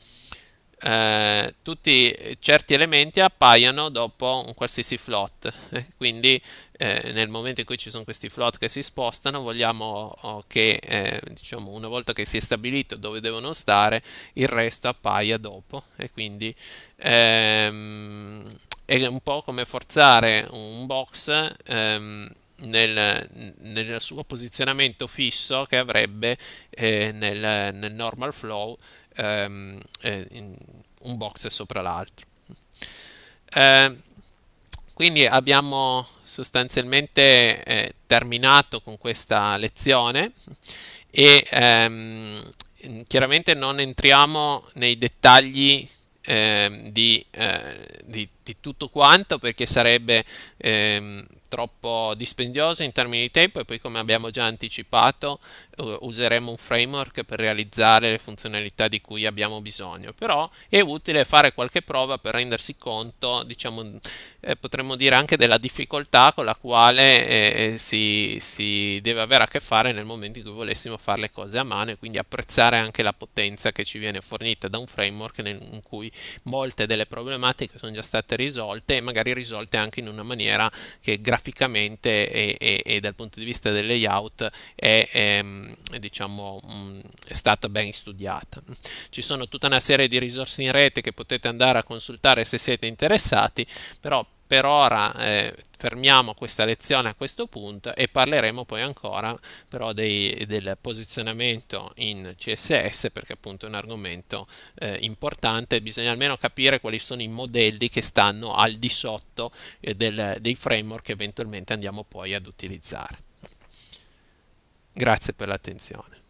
A: eh, tutti eh, certi elementi appaiono dopo un qualsiasi float. Quindi eh, nel momento in cui ci sono questi float che si spostano, vogliamo oh, che eh, diciamo, una volta che si è stabilito dove devono stare, il resto appaia dopo. E quindi ehm, è un po' come forzare un box. Ehm, nel, nel, suo posizionamento fisso che avrebbe eh, nel, nel normal flow ehm, eh, un box sopra l'altro. Eh, quindi abbiamo sostanzialmente eh, terminato con questa lezione e ehm, chiaramente non entriamo nei dettagli ehm, di, eh, di di tutto quanto perché sarebbe ehm, troppo dispendioso in termini di tempo e poi come abbiamo già anticipato useremo un framework per realizzare le funzionalità di cui abbiamo bisogno però è utile fare qualche prova per rendersi conto diciamo mm, eh, potremmo dire anche della difficoltà con la quale eh, eh, si, si, deve avere a che fare nel momento in cui volessimo fare le cose a mano e quindi apprezzare anche la potenza che ci viene fornita da un framework in cui molte delle problematiche sono già state tutte risolte e magari risolte anche in una maniera che graficamente e, e, e dal punto di vista del layout è, ehm, è, diciamo, mm, è stata ben studiata. Ci sono tutta una serie di risorse in rete che potete andare a consultare se siete interessati, però per ora eh, fermiamo questa lezione a questo punto e parleremo poi ancora però dei, del posizionamento in CSS perché appunto è un argomento eh, importante, bisogna almeno capire quali sono i modelli che stanno al di sotto eh, del, dei framework che eventualmente andiamo poi ad utilizzare. Grazie per l'attenzione.